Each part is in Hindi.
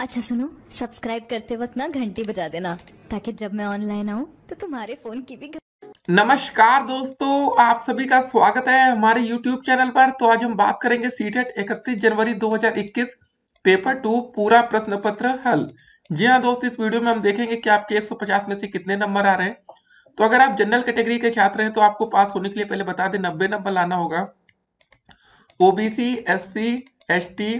अच्छा सुनो सब्सक्राइब करते वक्त ना घंटी बजा देना ताकि जब मैं ऑनलाइन आऊँ तो तुम्हारे फोन की भी नमस्कार दोस्तों आप सभी का स्वागत है हमारे YouTube चैनल पर तो आज हम बात करेंगे e सीटेट 31 जनवरी 2021 पेपर टू पूरा प्रश्न पत्र हल जी हाँ दोस्तों इस वीडियो में हम देखेंगे कि आपके 150 में से कितने नंबर आ रहे हैं तो अगर आप जनरल कैटेगरी के, के छात्र हैं तो आपको पास होने के लिए पहले बता दें नब्बे नंबर लाना होगा ओबीसी एस सी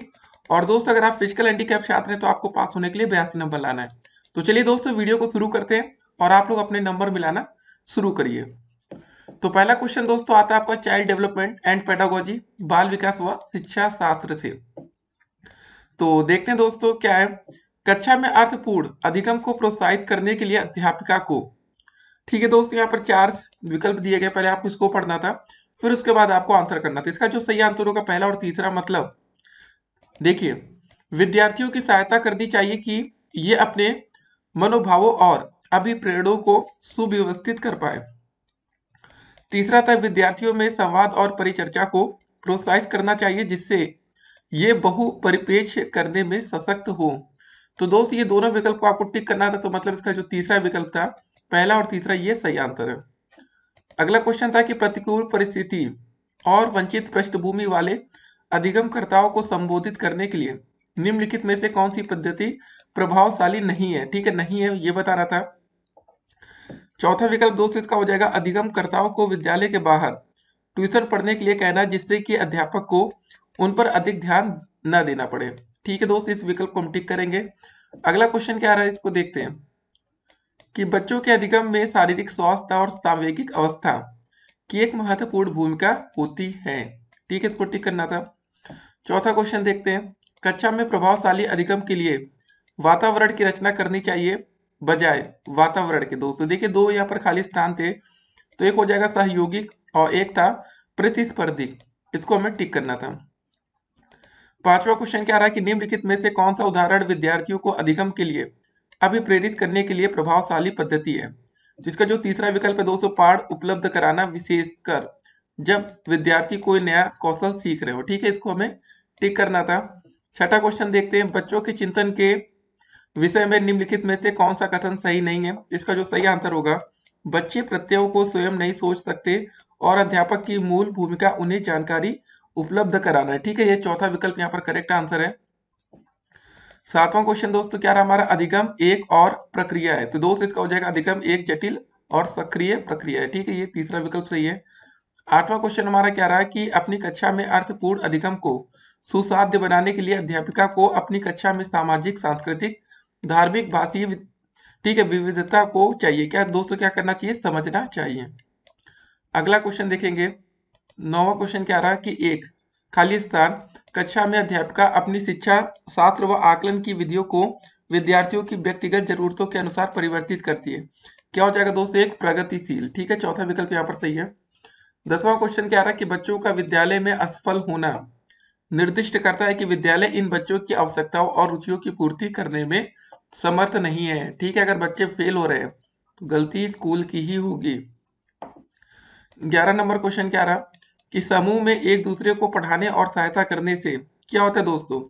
और दोस्त अगर आप फिजिकल हैंडीकैप आते हैं तो आपको पास होने के लिए बयासी नंबर लाना है तो चलिए दोस्तों वीडियो को शुरू करते हैं और आप लोग अपने नंबर मिलाना शुरू करिए तो पहला क्वेश्चन दोस्तों आता है आपका चाइल्ड डेवलपमेंट एंड पेडागोजी बाल विकास व शिक्षा शास्त्र से तो देखते हैं दोस्तों क्या है कक्षा में अर्थपूर्ण अधिगम को प्रोत्साहित करने के लिए अध्यापिका को ठीक है दोस्तों यहाँ पर चार विकल्प दिए गए पहले आपको इसको पढ़ना था फिर उसके बाद आपको आंसर करना था इसका जो सही आंसर होगा पहला और तीसरा मतलब देखिए विद्यार्थियों की सहायता करनी चाहिए कि ये अपने मनोभावों और अभिप्रेरणों को सुव्यवस्थित कर पाए तीसरा था विद्यार्थियों में संवाद और परिचर्चा को प्रोत्साहित करना चाहिए जिससे ये बहु परिपेक्ष करने में सशक्त हो तो दोस्त ये दोनों विकल्प को आपको टिक करना था तो मतलब इसका जो तीसरा विकल्प था पहला और तीसरा ये सही आंसर है अगला क्वेश्चन था कि प्रतिकूल परिस्थिति और वंचित पृष्ठभूमि वाले अधिगमकर्ताओं को संबोधित करने के लिए निम्नलिखित में से कौन सी पद्धति प्रभावशाली नहीं है ठीक है नहीं है ये बता रहा था चौथा विकल्प दोस्त इसका हो जाएगा अधिगमकर्ताओं को विद्यालय के बाहर ट्यूशन पढ़ने के लिए कहना जिससे कि अध्यापक को उन पर अधिक ध्यान न देना पड़े ठीक है दोस्त इस विकल्प को हम टिक करेंगे अगला क्वेश्चन क्या रहा है इसको देखते हैं कि बच्चों के अधिगम में शारीरिक स्वास्थ्य और सांवेगिक अवस्था की एक महत्वपूर्ण भूमिका होती है ठीक है इसको टिक करना था चौथा क्वेश्चन देखते हैं कक्षा में प्रभावशाली अधिगम के लिए वातावरण की रचना करनी चाहिए बजाय वातावरण के दोस्तों देखिए दो यहाँ पर खाली स्थान थे तो एक हो जाएगा सहयोगिक और एक था प्रतिस्पर्धी इसको हमें टिक करना था पांचवा क्वेश्चन क्या रहा है कि निम्नलिखित में से कौन सा उदाहरण विद्यार्थियों को अधिगम के लिए अभिप्रेरित करने के लिए प्रभावशाली पद्धति है जिसका तो जो तीसरा विकल्प है दोस्तों पाठ उपलब्ध कराना विशेषकर जब विद्यार्थी कोई नया कौशल सीख रहे हो ठीक है इसको हमें टिक करना था छठा क्वेश्चन देखते हैं बच्चों के चिंतन के विषय में निम्नलिखित में से कौन सा कथन सही नहीं है इसका जो सही आंसर होगा बच्चे प्रत्ययों को स्वयं नहीं सोच सकते और अध्यापक की मूल भूमिका उन्हें जानकारी उपलब्ध कराना है ठीक है ये चौथा विकल्प यहाँ पर करेक्ट आंसर है सातवां क्वेश्चन दोस्तों क्या रहा हमारा अधिगम एक और प्रक्रिया है तो दोस्त इसका हो जाएगा अधिगम एक जटिल और सक्रिय प्रक्रिया है ठीक है ये तीसरा विकल्प सही है आठवां क्वेश्चन हमारा क्या रहा कि अपनी कक्षा में अर्थपूर्ण अधिगम को सुसाध्य बनाने के लिए अध्यापिका को अपनी कक्षा में सामाजिक सांस्कृतिक धार्मिक भाषीय ठीक है विविधता को चाहिए क्या दोस्तों क्या करना चाहिए समझना चाहिए अगला क्वेश्चन देखेंगे नौवा क्वेश्चन क्या रहा कि एक खाली स्थान कक्षा में अध्यापिका अपनी शिक्षा शास्त्र व आकलन की विधियों को विद्यार्थियों की व्यक्तिगत जरूरतों के अनुसार परिवर्तित करती है क्या हो जाएगा दोस्तों एक प्रगतिशील ठीक है चौथा विकल्प यहाँ पर सही है दसवां क्वेश्चन क्या रहा है कि बच्चों का विद्यालय में असफल होना निर्दिष्ट करता है कि विद्यालय इन बच्चों की आवश्यकताओं और रुचियों की पूर्ति करने में समर्थ नहीं है ठीक है अगर बच्चे फेल हो रहे हैं तो गलती स्कूल की ही होगी ग्यारह नंबर क्वेश्चन क्या रहा कि समूह में एक दूसरे को पढ़ाने और सहायता करने से क्या होता है दोस्तों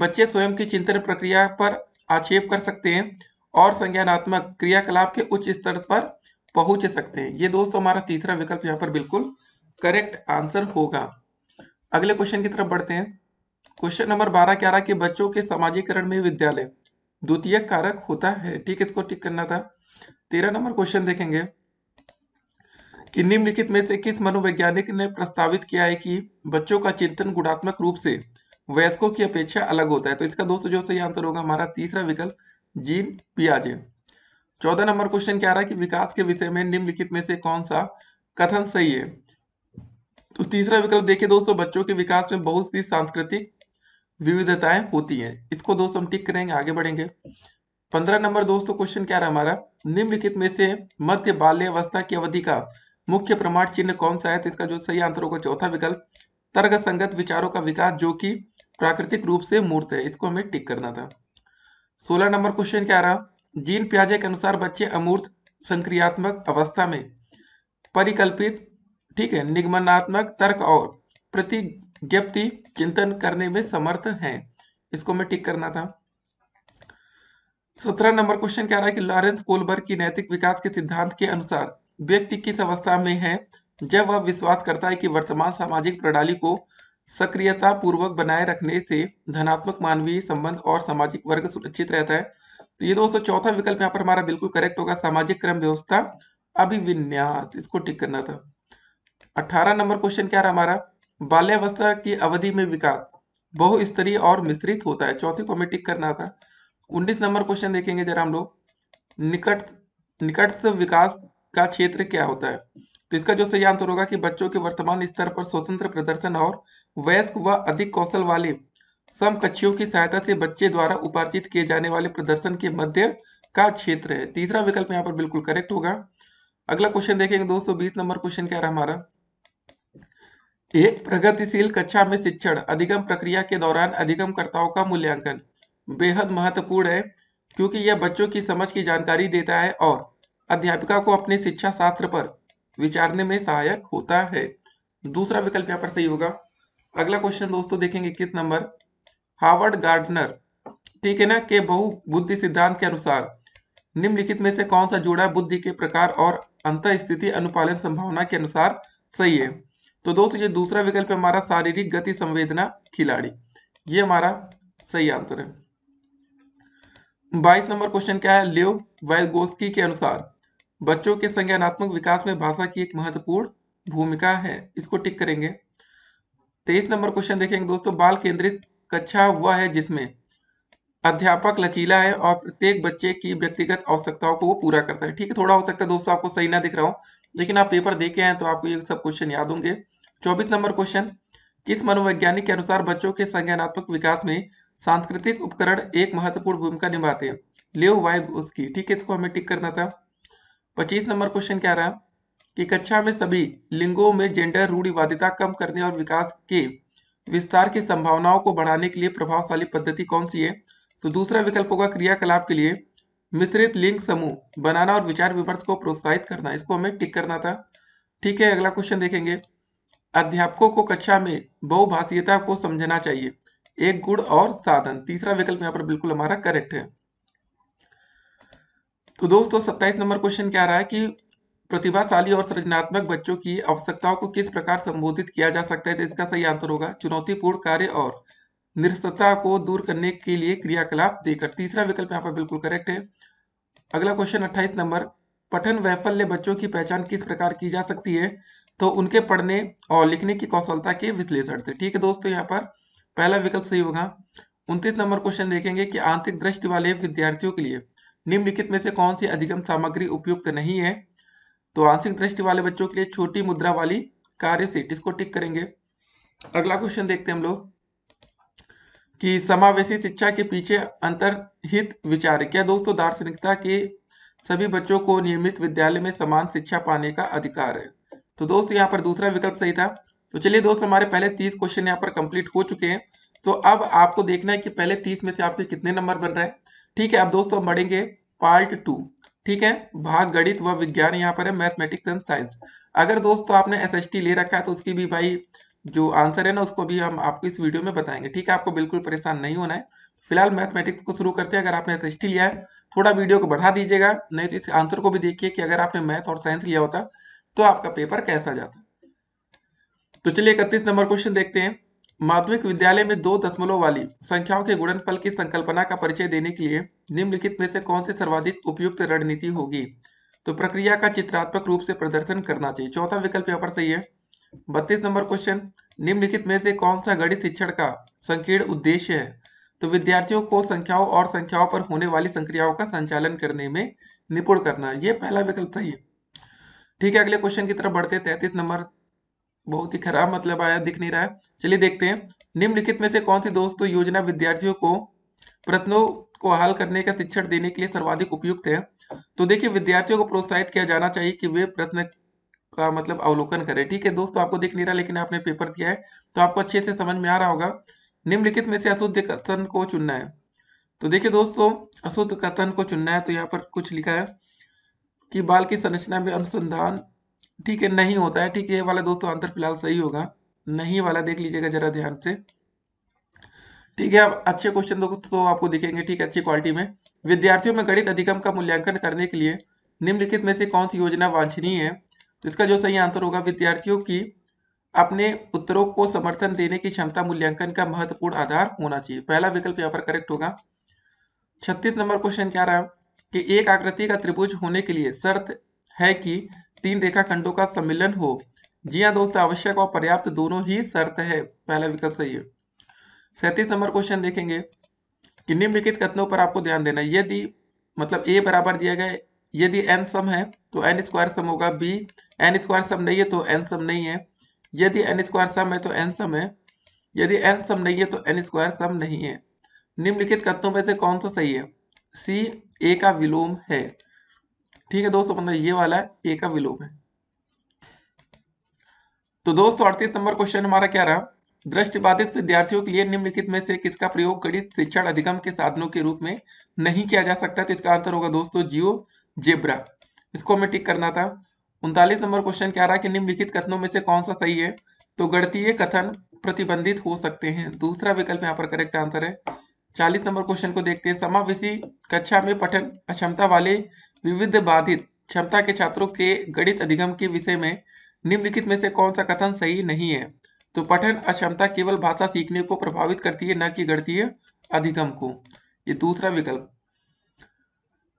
बच्चे स्वयं की चिंतन प्रक्रिया पर आक्षेप कर सकते हैं और संज्ञानात्मक क्रियाकलाप के उच्च स्तर पर पहुंच सकते हैं ये दोस्तों हमारा तीसरा विकल्प यहाँ पर बिल्कुल करेक्ट आंसर होगा अगले क्वेश्चन की तरफ बढ़ते हैं क्वेश्चन नंबर बारह क्या रहा कि बच्चों के समाजीकरण में विद्यालय द्वितीय कारक होता है ठीक इसको टिक करना था तेरह नंबर क्वेश्चन देखेंगे कि निम्नलिखित में से किस मनोवैज्ञानिक ने प्रस्तावित किया है कि बच्चों का चिंतन गुणात्मक रूप से वयस्कों की अपेक्षा अलग होता है तो इसका दोस्तों जो सही आंसर होगा हमारा तीसरा विकल्प जीन पियाजे चौदह नंबर क्वेश्चन क्या रहा है कि विकास के विषय में निम्नलिखित में से कौन सा कथन सही है तो तीसरा विकल्प देखिए दोस्तों बच्चों के विकास में बहुत सी सांस्कृतिक विविधताएं होती हैं इसको दोस्तों हम टिक करेंगे आगे बढ़ेंगे पंद्रह नंबर दोस्तों क्वेश्चन क्या रहा हमारा निम्नलिखित में से मध्य बाल्यावस्था की अवधि का मुख्य प्रमाण चिन्ह कौन सा है तो इसका जो सही आंसर होगा चौथा विकल्प तर्क संगत विचारों का विकास जो कि प्राकृतिक रूप से मूर्त है इसको हमें टिक करना था सोलह नंबर क्वेश्चन क्या रहा जीन प्याजे के अनुसार बच्चे अमूर्त संक्रियात्मक अवस्था में परिकल्पित ठीक है निगमनात्मक तर्क और प्रतिज्ञप्ति चिंतन करने में समर्थ हैं इसको मैं टिक करना था सत्रह नंबर क्वेश्चन क्या रहा है कि लॉरेंस कोलबर्ग की नैतिक विकास के सिद्धांत के अनुसार व्यक्ति किस अवस्था में है जब वह विश्वास करता है कि वर्तमान सामाजिक प्रणाली को सक्रियता पूर्वक बनाए रखने से धनात्मक मानवीय संबंध और सामाजिक वर्ग सुरक्षित रहता है तो ये दोस्तों चौथा विकल्प यहाँ पर हमारा बिल्कुल करेक्ट होगा सामाजिक क्रम व्यवस्था अभिविन्यास इसको टिक करना था अठारह नंबर क्वेश्चन क्या रहा हमारा बाल्यावस्था की अवधि में विकास बहुस्तरीय और मिश्रित होता है चौथे को हमें टिक करना था उन्नीस नंबर क्वेश्चन देखेंगे जरा हम लोग निकट निकट विकास का क्षेत्र क्या होता है तो इसका जो सही आंसर होगा कि बच्चों के वर्तमान स्तर पर स्वतंत्र प्रदर्शन और वयस्क व वा अधिक कौशल वाले सम कक्षियों की सहायता से बच्चे द्वारा उपार्जित किए जाने वाले प्रदर्शन के मध्य का क्षेत्र है तीसरा विकल्प यहाँ पर बिल्कुल करेक्ट होगा अगला क्वेश्चन देखेंगे दोस्तों बीस नंबर क्वेश्चन क्या रहा हमारा एक प्रगतिशील कक्षा में शिक्षण अधिगम प्रक्रिया के दौरान अधिगमकर्ताओं का मूल्यांकन बेहद महत्वपूर्ण है क्योंकि यह बच्चों की समझ की जानकारी देता है और अध्यापिका को अपने शिक्षा शास्त्र पर विचारने में सहायक होता है दूसरा विकल्प यहाँ पर सही होगा अगला क्वेश्चन दोस्तों देखेंगे किस नंबर हार्वर्ड गार्डनर ठीक है ना के बहु बुद्धि सिद्धांत के अनुसार निम्नलिखित में से कौन सा जोड़ा बुद्धि के प्रकार और अंत स्थिति अनुपालन संभावना के अनुसार सही है तो दोस्तों ये दूसरा विकल्प है हमारा शारीरिक गति संवेदना खिलाड़ी ये हमारा सही आंसर है बाईस नंबर क्वेश्चन क्या है लियो वाइगोस्की के अनुसार बच्चों के संज्ञानात्मक विकास में भाषा की एक महत्वपूर्ण भूमिका है इसको टिक करेंगे तेईस नंबर क्वेश्चन देखेंगे दोस्तों बाल केंद्रित कक्षा हुआ है जिसमें अध्यापक लचीला है और प्रत्येक बच्चे की व्यक्तिगत आवश्यकताओं को वो पूरा करता है ठीक है थोड़ा हो सकता है दोस्तों आपको सही ना दिख रहा हो लेकिन आप पेपर देखे हैं तो आपको ये सब क्वेश्चन याद होंगे चौबीस नंबर क्वेश्चन किस मनोवैज्ञानिक के अनुसार बच्चों के संज्ञानात्मक विकास में सांस्कृतिक उपकरण एक महत्वपूर्ण भूमिका निभाते हैं लेव वाय उसकी ठीक है इसको हमें टिक करना था पच्चीस नंबर क्वेश्चन क्या रहा कि कक्षा में सभी लिंगों में जेंडर रूढ़िवादिता कम करने और विकास के विस्तार की संभावनाओं को बढ़ाने के लिए प्रभावशाली पद्धति कौन सी है तो दूसरा विकल्प होगा क्रियाकलाप के लिए मिश्रित लिंग समूह बनाना और विचार विमर्श को प्रोत्साहित करना इसको हमें टिक करना था ठीक है अगला क्वेश्चन देखेंगे अध्यापकों को कक्षा में बहुभाषीयता को समझना चाहिए एक गुण और साधन तीसरा विकल्प यहाँ पर बिल्कुल हमारा करेक्ट है तो दोस्तों सत्ताईस नंबर क्वेश्चन क्या रहा है कि प्रतिभाशाली और सृजनात्मक बच्चों की आवश्यकताओं को किस प्रकार संबोधित किया जा सकता है तो इसका सही आंसर होगा चुनौतीपूर्ण कार्य और निरस्तता को दूर करने के लिए क्रियाकलाप देकर तीसरा विकल्प यहाँ पर बिल्कुल करेक्ट है अगला क्वेश्चन अट्ठाईस नंबर पठन वैफल्य बच्चों की पहचान किस प्रकार की जा सकती है तो उनके पढ़ने और लिखने की कौशलता के विश्लेषण से ठीक है दोस्तों यहाँ पर पहला विकल्प सही होगा उनतीस नंबर क्वेश्चन देखेंगे कि आंतरिक दृष्टि वाले विद्यार्थियों के लिए निम्नलिखित में से कौन सी अधिगम सामग्री उपयुक्त नहीं है तो आंशिक दृष्टि वाले बच्चों के लिए छोटी मुद्रा वाली कार्य सीट इसको टिक करेंगे अगला क्वेश्चन देखते हैं हम लोग कि समावेशी शिक्षा के पीछे अंतरहित विचार क्या दोस्तों दार्शनिकता के सभी बच्चों को नियमित विद्यालय में समान शिक्षा पाने का अधिकार है तो दोस्त यहाँ पर दूसरा विकल्प सही था तो चलिए दोस्त हमारे पहले तीस क्वेश्चन यहाँ पर कंप्लीट हो चुके हैं तो अब आपको देखना है कि पहले तीस में से आपके कितने नंबर बन रहे हैं ठीक है अब दोस्तों हम बढ़ेंगे पार्ट टू ठीक है भाग गणित व विज्ञान यहाँ पर है मैथमेटिक्स एंड साइंस अगर दोस्तों आपने एस ले रखा है तो उसकी भी भाई जो आंसर है ना उसको भी हम आपको इस वीडियो में बताएंगे ठीक है आपको बिल्कुल परेशान नहीं होना है फिलहाल मैथमेटिक्स को शुरू करते हैं अगर आपने एस लिया है थोड़ा वीडियो को बढ़ा दीजिएगा नहीं तो इस आंसर को भी देखिए कि अगर आपने मैथ और साइंस लिया होता तो आपका पेपर कैसा जाता तो चलिए इकतीस नंबर क्वेश्चन देखते हैं माध्यमिक विद्यालय में दो दशमलव वाली संख्याओं के गुणनफल की संकल्पना का परिचय देने के लिए निम्नलिखित में से कौन सी सर्वाधिक उपयुक्त रणनीति होगी तो प्रक्रिया का चित्रात्मक रूप से प्रदर्शन करना चाहिए चौथा विकल्प यहाँ पर सही है बत्तीस नंबर क्वेश्चन निम्नलिखित में से कौन सा गणित शिक्षण का संकीर्ण उद्देश्य है तो विद्यार्थियों को संख्याओं और संख्याओं पर होने वाली संक्रियाओं का संचालन करने में निपुण करना ये पहला विकल्प सही है ठीक है अगले क्वेश्चन की तरफ बढ़ते तैतीस नंबर बहुत ही खराब मतलब आया दिख नहीं रहा है चलिए देखते हैं निम्नलिखित में से कौन सी दोस्तों योजना विद्यार्थियों को प्रश्नों को हल करने का शिक्षण देने के लिए सर्वाधिक उपयुक्त है तो देखिए विद्यार्थियों को प्रोत्साहित किया जाना चाहिए कि वे प्रश्न का मतलब अवलोकन करें ठीक है दोस्तों आपको दिख नहीं रहा लेकिन आपने पेपर दिया है तो आपको अच्छे से समझ में आ रहा होगा निम्नलिखित में से अशुद्ध कथन को चुनना है तो देखिए दोस्तों अशुद्ध कथन को चुनना है तो यहाँ पर कुछ लिखा है कि बाल की संरचना में अनुसंधान ठीक है नहीं होता है ठीक है ये वाला दोस्तों आंसर फिलहाल सही होगा नहीं वाला देख लीजिएगा जरा ध्यान से ठीक है अब अच्छे क्वेश्चन दोस्तों तो आपको दिखेंगे ठीक है अच्छी क्वालिटी में विद्यार्थियों में गणित अधिगम का मूल्यांकन करने के लिए निम्नलिखित में से कौन सी योजना वांछनीय है तो इसका जो सही आंसर होगा विद्यार्थियों की अपने उत्तरों को समर्थन देने की क्षमता मूल्यांकन का महत्वपूर्ण आधार होना चाहिए पहला विकल्प यहाँ पर करेक्ट होगा छत्तीस नंबर क्वेश्चन क्या रहा कि एक आकृति का त्रिभुज होने के लिए शर्त है कि तीन रेखाखंडों का सम्मिलन हो जी हाँ दोस्त आवश्यक और पर्याप्त दोनों ही शर्त है पहला विकल्प सही है सैतीस नंबर क्वेश्चन देखेंगे कि निम्नलिखित कथनों पर आपको ध्यान देना यदि मतलब ए बराबर दिया गया यदि एन सम है तो एन स्क्वायर सम होगा बी एन स्क्वायर सम नहीं है तो एन सम नहीं है यदि एन स्क्वायर सम है तो एन सम है यदि एन सम नहीं है तो एन स्क्वायर सम नहीं है निम्नलिखित कथनों में से कौन सा सही है सी ए का विलोम है ठीक है दोस्तों मतलब ये वाला है ए का विलोम है तो दोस्तों अड़तीस नंबर क्वेश्चन हमारा क्या रहा दृष्टिबाधित विद्यार्थियों के लिए निम्नलिखित में से किसका प्रयोग गणित शिक्षण अधिगम के साधनों के रूप में नहीं किया जा सकता तो इसका आंसर होगा दोस्तों जियो जेब्रा इसको हमें टिक करना था उनतालीस नंबर क्वेश्चन क्या रहा कि निम्नलिखित कथनों में से कौन सा सही है तो गणतीय कथन प्रतिबंधित हो सकते हैं दूसरा विकल्प यहाँ पर करेक्ट आंसर है चालीस नंबर क्वेश्चन को देखते हैं समावेशी कक्षा में पठन अक्षमता वाले विविध बाधित क्षमता के छात्रों के गणित अधिगम के विषय में निम्नलिखित में से कौन सा कथन सही नहीं है तो पठन अक्षमता केवल भाषा सीखने को प्रभावित करती है न कि गणतीय अधिगम को ये दूसरा विकल्प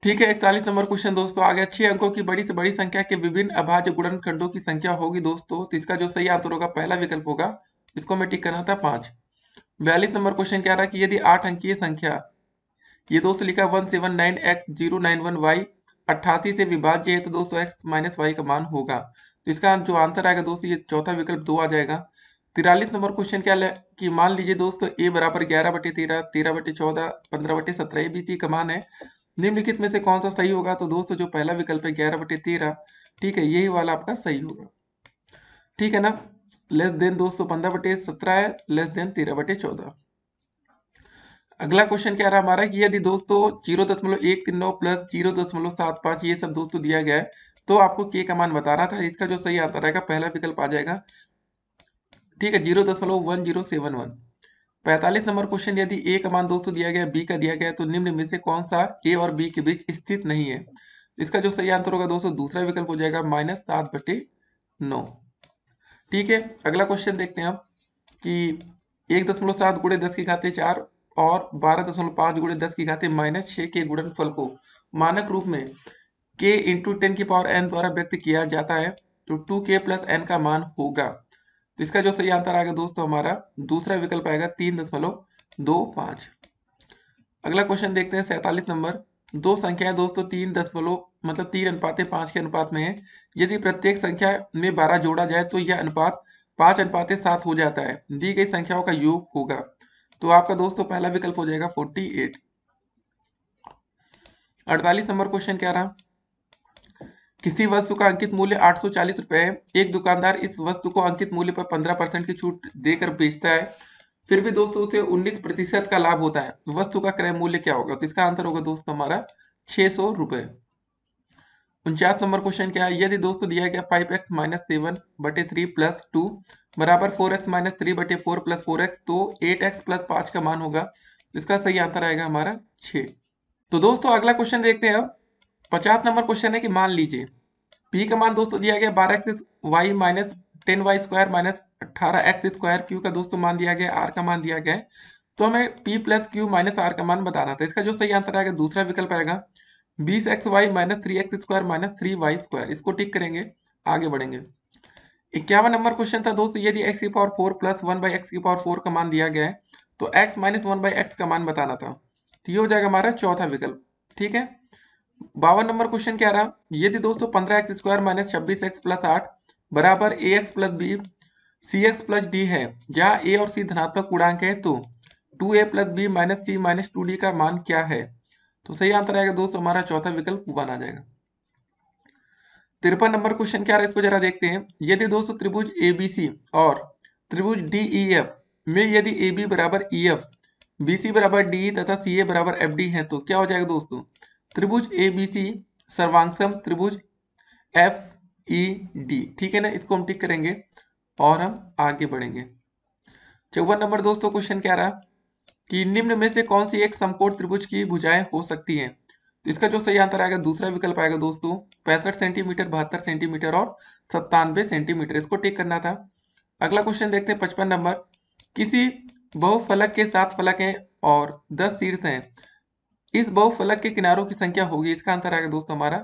ठीक है इकतालीस नंबर क्वेश्चन दोस्तों आगे अच्छे अंकों की बड़ी से बड़ी संख्या के विभिन्न अभाज्य गुणन खंडों की संख्या होगी दोस्तों तो इसका जो सही आंसर होगा पहला विकल्प होगा इसको मैं टिक करना था पांच बयालीस नंबर क्वेश्चन क्या रहा कि यदि आठ अंकीय संख्या ये दोस्तों लिखा one seven nine X zero nine one Y अट्ठासी से विभाज्य है तो दोस्तों एक्स माइनस वाई का मान होगा तो इसका जो आंसर आएगा दोस्तों ये चौथा विकल्प दो आ जाएगा तिरालीस नंबर क्वेश्चन क्या है कि मान लीजिए दोस्तों ए बराबर ग्यारह बटे तेरह तेरह बटे चौदह पंद्रह बटे सत्रह ए बी सी का मान है निम्नलिखित में से कौन सा सही होगा तो दोस्तों जो पहला विकल्प है ग्यारह बटे तेरह ठीक है यही वाला आपका सही होगा ठीक है ना लेस देन दोस्तों पंद्रह बटे सत्रह है लेस देन तेरह बटे चौदह अगला क्वेश्चन क्या रहा हमारा कि यदि दोस्तों जीरो दशमलव एक तीन नौ प्लस जीरो दशमलव सात पांच ये सब दोस्तों दिया गया है तो आपको के का मान बताना था इसका जो सही आता रहेगा पहला विकल्प आ जाएगा ठीक है जीरो दशमलव वन जीरो सेवन वन पैंतालीस नंबर क्वेश्चन यदि ए का मान दोस्तों दिया गया बी का दिया गया तो निम्न में से कौन सा ए और बी के बीच स्थित नहीं है इसका जो सही आंसर होगा दोस्तों दूसरा विकल्प हो जाएगा माइनस सात बटे नौ ठीक है अगला क्वेश्चन देखते हैं आप कि एक दशमलव सात गुड़े दस की खाते चार और बारह दशमलव पांच गुड़े दस की घाते माइनस छह के फल को मानक रूप में के इंटू टेन की पावर एन द्वारा व्यक्त किया जाता है तो टू के प्लस एन का मान होगा तो इसका जो सही आंसर आएगा दोस्तों हमारा दूसरा विकल्प आएगा तीन दशमलव दो पांच अगला क्वेश्चन देखते हैं सैतालीस नंबर दो संख्या दोस्तों तीन दशमलव मतलब तीन अनुपात पांच के अनुपात में है यदि प्रत्येक संख्या में बारह जोड़ा जाए तो यह अनुपात पांच अनुपात सात हो जाता है दी गई संख्याओं का योग होगा तो आपका दोस्तों पहला विकल्प हो जाएगा फोर्टी एट अड़तालीस नंबर क्वेश्चन क्या रहा किसी वस्तु का अंकित मूल्य आठ सौ चालीस रुपए है एक दुकानदार इस वस्तु को अंकित मूल्य पर पंद्रह परसेंट की छूट देकर बेचता है फिर भी दोस्तों उसे उन्नीस प्रतिशत का लाभ होता है वस्तु का क्रय मूल्य क्या होगा तो इसका आंसर होगा दोस्तों हमारा छह सौ रुपए उनचास नंबर क्वेश्चन क्या है यदि दोस्तों दिया गया फाइव एक्स माइनस सेवन बटे थ्री प्लस टू बराबर फोर एक्स माइनस थ्री बटे फोर प्लस फोर एक्स तो एट एक्स प्लस पांच का मान होगा इसका सही आंसर आएगा हमारा छ तो दोस्तों अगला क्वेश्चन देखते हैं अब पचास नंबर क्वेश्चन है कि मान लीजिए पी का मान दोस्तों दिया गया बारह X Y minus ten Y square minus अट्ठारह एक्स स्क्वायर क्यू का दोस्तों मान दिया गया आर का मान दिया गया तो हमें P plus Q minus R का मान बताना था इसका जो सही आंसर आएगा दूसरा विकल्प आएगा बीस X Y minus three X square minus three Y square इसको टिक करेंगे आगे बढ़ेंगे इक्यावन नंबर क्वेश्चन था दोस्तों यदि एक्स की power four plus one by X की पावर फोर का मान दिया गया है तो X minus one by X का मान बताना था तो ये हो जाएगा हमारा चौथा विकल्प ठीक है बावन नंबर क्वेश्चन क्या रहा यदि दोस्तों पंद्रह एक्स स्क्वायर माइनस छब्बीस एक्स प्लस आठ बराबर A X plus B C X plus D है जहाँ ए और सी धनात्मक पूर्णांक है तो two A plus B minus C minus two D का मान क्या है तो सही आंसर आएगा दोस्तों हमारा चौथा विकल्प वन आ जाएगा तिरपन नंबर क्वेश्चन क्या रहा है इसको जरा देखते हैं यदि दोस्तों त्रिभुज एबीसी और त्रिभुज डीईएफ e में यदि ए बी बराबर ई एफ बी सी बराबर डी e तथा सी ए बराबर एफ डी है तो क्या हो जाएगा दोस्तों त्रिभुज ए बी सी सर्वांगसम त्रिभुज एफ ई डी ठीक है ना इसको हम टिक करेंगे और हम आगे बढ़ेंगे चौवन नंबर दोस्तों क्वेश्चन क्या रहा कि निम्न में से कौन सी एक समकोण त्रिभुज की भुजाएं हो सकती हैं तो इसका जो सही आंसर आएगा दूसरा विकल्प आएगा दोस्तों पैंसठ सेंटीमीटर बहत्तर सेंटीमीटर और सत्तानवे सेंटीमीटर इसको टिक करना था अगला क्वेश्चन देखते हैं पचपन नंबर किसी बहुफलक के सात फलक हैं और दस शीर्ष हैं इस बहुफलक के किनारों की संख्या होगी इसका आंसर आएगा दोस्तों हमारा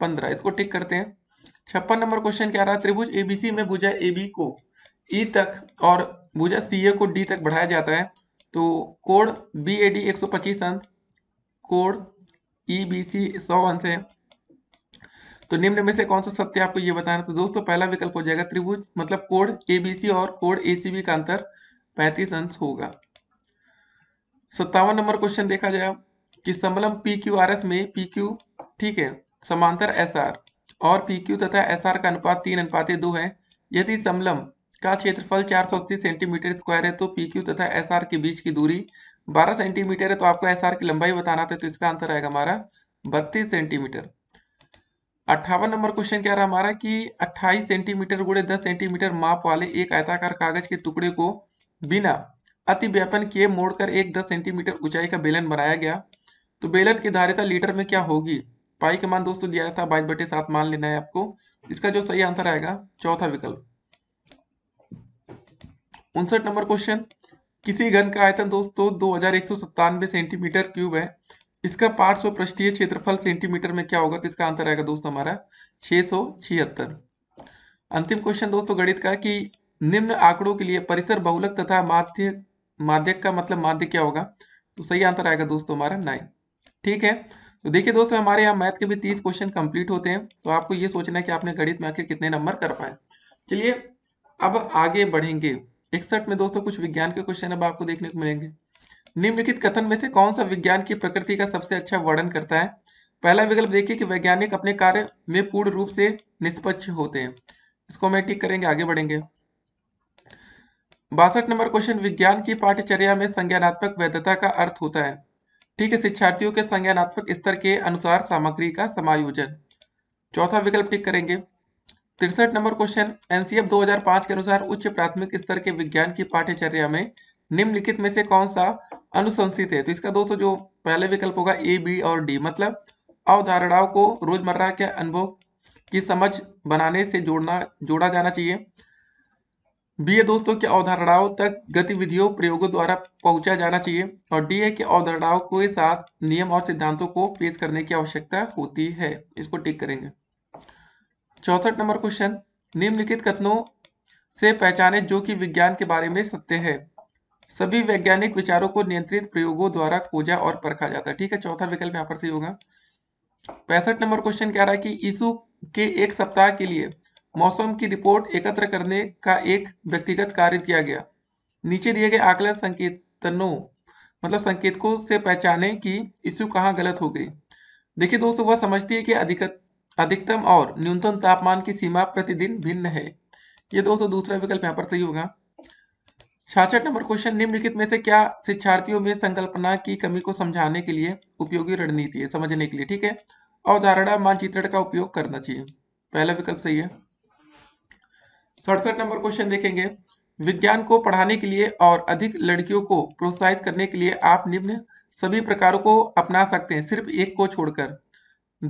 पंद्रह इसको टिक करते हैं छप्पन नंबर क्वेश्चन क्या रहा त्रिभुज एबीसी में भुजा ए बी को ई तक और भुजा सी ए को डी तक बढ़ाया जाता है तो कोड बी ए डी एक सौ पच्चीस अंश कोड ई बी सी सौ अंश है तो निम्न में से कौन सा सत्य आपको ये बताना तो दोस्तों पहला विकल्प हो जाएगा त्रिभुज मतलब कोड ए बी सी और कोड ए सी बी का अंतर पैंतीस अंश होगा सत्तावन नंबर क्वेश्चन देखा जाए कि समलम पी क्यू आर एस में पी क्यू ठीक है समांतर एस आर और पी क्यू तथा एस आर का अनुपात तीन अनुपात दो है यदि समलम का क्षेत्रफल 430 सेंटीमीटर स्क्वायर है तो पी क्यू तथा एस आर के बीच की दूरी 12 सेंटीमीटर है तो आपको एस आर की लंबाई बताना था तो इसका आंसर आएगा हमारा 32 सेंटीमीटर अट्ठावन नंबर क्वेश्चन क्या रहा हमारा कि 28 सेंटीमीटर गुड़े 10 सेंटीमीटर माप वाले एक आयताकार कागज के टुकड़े को बिना अति व्यापन किए मोड़कर एक दस सेंटीमीटर ऊंचाई का बेलन बनाया गया तो बेलन की धारिता लीटर में क्या होगी पाई के मान दोस्तों दिया था बाईस बटे सात मान लेना है आपको इसका जो सही आंसर आएगा चौथा विकल्प उनसठ नंबर क्वेश्चन किसी घन का आयतन दोस्तों दो हजार एक सौ सत्तानवे सेंटीमीटर क्यूब है इसका पार्श्व पृष्ठीय क्षेत्रफल सेंटीमीटर में क्या होगा तो इसका आंसर आएगा दोस्तों हमारा छह सौ छिहत्तर अंतिम क्वेश्चन दोस्तों गणित का कि निम्न आंकड़ों के लिए परिसर बहुलक तथा माध्य माध्यक का मतलब माध्य क्या होगा तो सही आंसर आएगा दोस्तों हमारा नाइन ठीक है तो देखिए दोस्तों हमारे यहाँ मैथ के भी तीस क्वेश्चन कंप्लीट होते हैं तो आपको ये सोचना है कि आपने गणित में आखिर कितने नंबर कर पाए चलिए अब आगे बढ़ेंगे इकसठ में दोस्तों कुछ विज्ञान के क्वेश्चन अब आपको देखने को मिलेंगे निम्नलिखित कथन में से कौन सा विज्ञान की प्रकृति का सबसे अच्छा वर्णन करता है पहला विकल्प देखिए कि वैज्ञानिक अपने कार्य में पूर्ण रूप से निष्पक्ष होते हैं इसको हम ठीक करेंगे आगे बढ़ेंगे बासठ नंबर क्वेश्चन विज्ञान की पाठ्यचर्या में संज्ञानात्मक वैधता का अर्थ होता है ठीक है शिक्षार्थियों के संज्ञानात्मक स्तर के अनुसार सामग्री का समायोजन चौथा विकल्प टिक करेंगे तिरसठ नंबर क्वेश्चन एनसीएफ 2005 के अनुसार उच्च प्राथमिक स्तर के विज्ञान की पाठ्यचर्या में निम्नलिखित में से कौन सा अनुशंसित है तो इसका दोस्तों जो पहले विकल्प होगा ए बी और डी मतलब अवधारणाओं को रोजमर्रा के अनुभव की समझ बनाने से जोड़ना जोड़ा जाना चाहिए बी है दोस्तों की अवधारणाओं तक गतिविधियों प्रयोगों द्वारा पहुंचा जाना चाहिए और डी है कि अवधारणाओं के साथ नियम और सिद्धांतों को पेश करने की आवश्यकता होती है इसको टिक करेंगे चौसठ नंबर क्वेश्चन निम्नलिखित कथनों से पहचाने जो कि विज्ञान के बारे में सत्य है सभी वैज्ञानिक विचारों को नियंत्रित प्रयोगों द्वारा खोजा और परखा जाता है ठीक है चौथा विकल्प यहाँ पर सही होगा पैंसठ नंबर क्वेश्चन कह रहा है कि ईसु के एक सप्ताह के लिए मौसम की रिपोर्ट एकत्र करने का एक व्यक्तिगत कार्य किया गया नीचे दिए गए आकलन संकेतनों मतलब संकेतकों से पहचाने की ईसु कहाँ गलत हो गई देखिए दोस्तों वह समझती है कि अधिकत अधिकतम और न्यूनतम तापमान की सीमा प्रतिदिन भिन्न है ये दोस्तों दूसरा विकल्प यहाँ पर सही होगा छाछठ नंबर क्वेश्चन निम्नलिखित में से क्या शिक्षार्थियों में संकल्पना की कमी को समझाने के लिए उपयोगी रणनीति है समझने के लिए ठीक है अवधारणा मानचित्रण का उपयोग करना चाहिए पहला विकल्प सही है सड़सठ नंबर क्वेश्चन देखेंगे विज्ञान को पढ़ाने के लिए और अधिक लड़कियों को प्रोत्साहित करने के लिए आप निम्न सभी प्रकारों को अपना सकते हैं सिर्फ एक को छोड़कर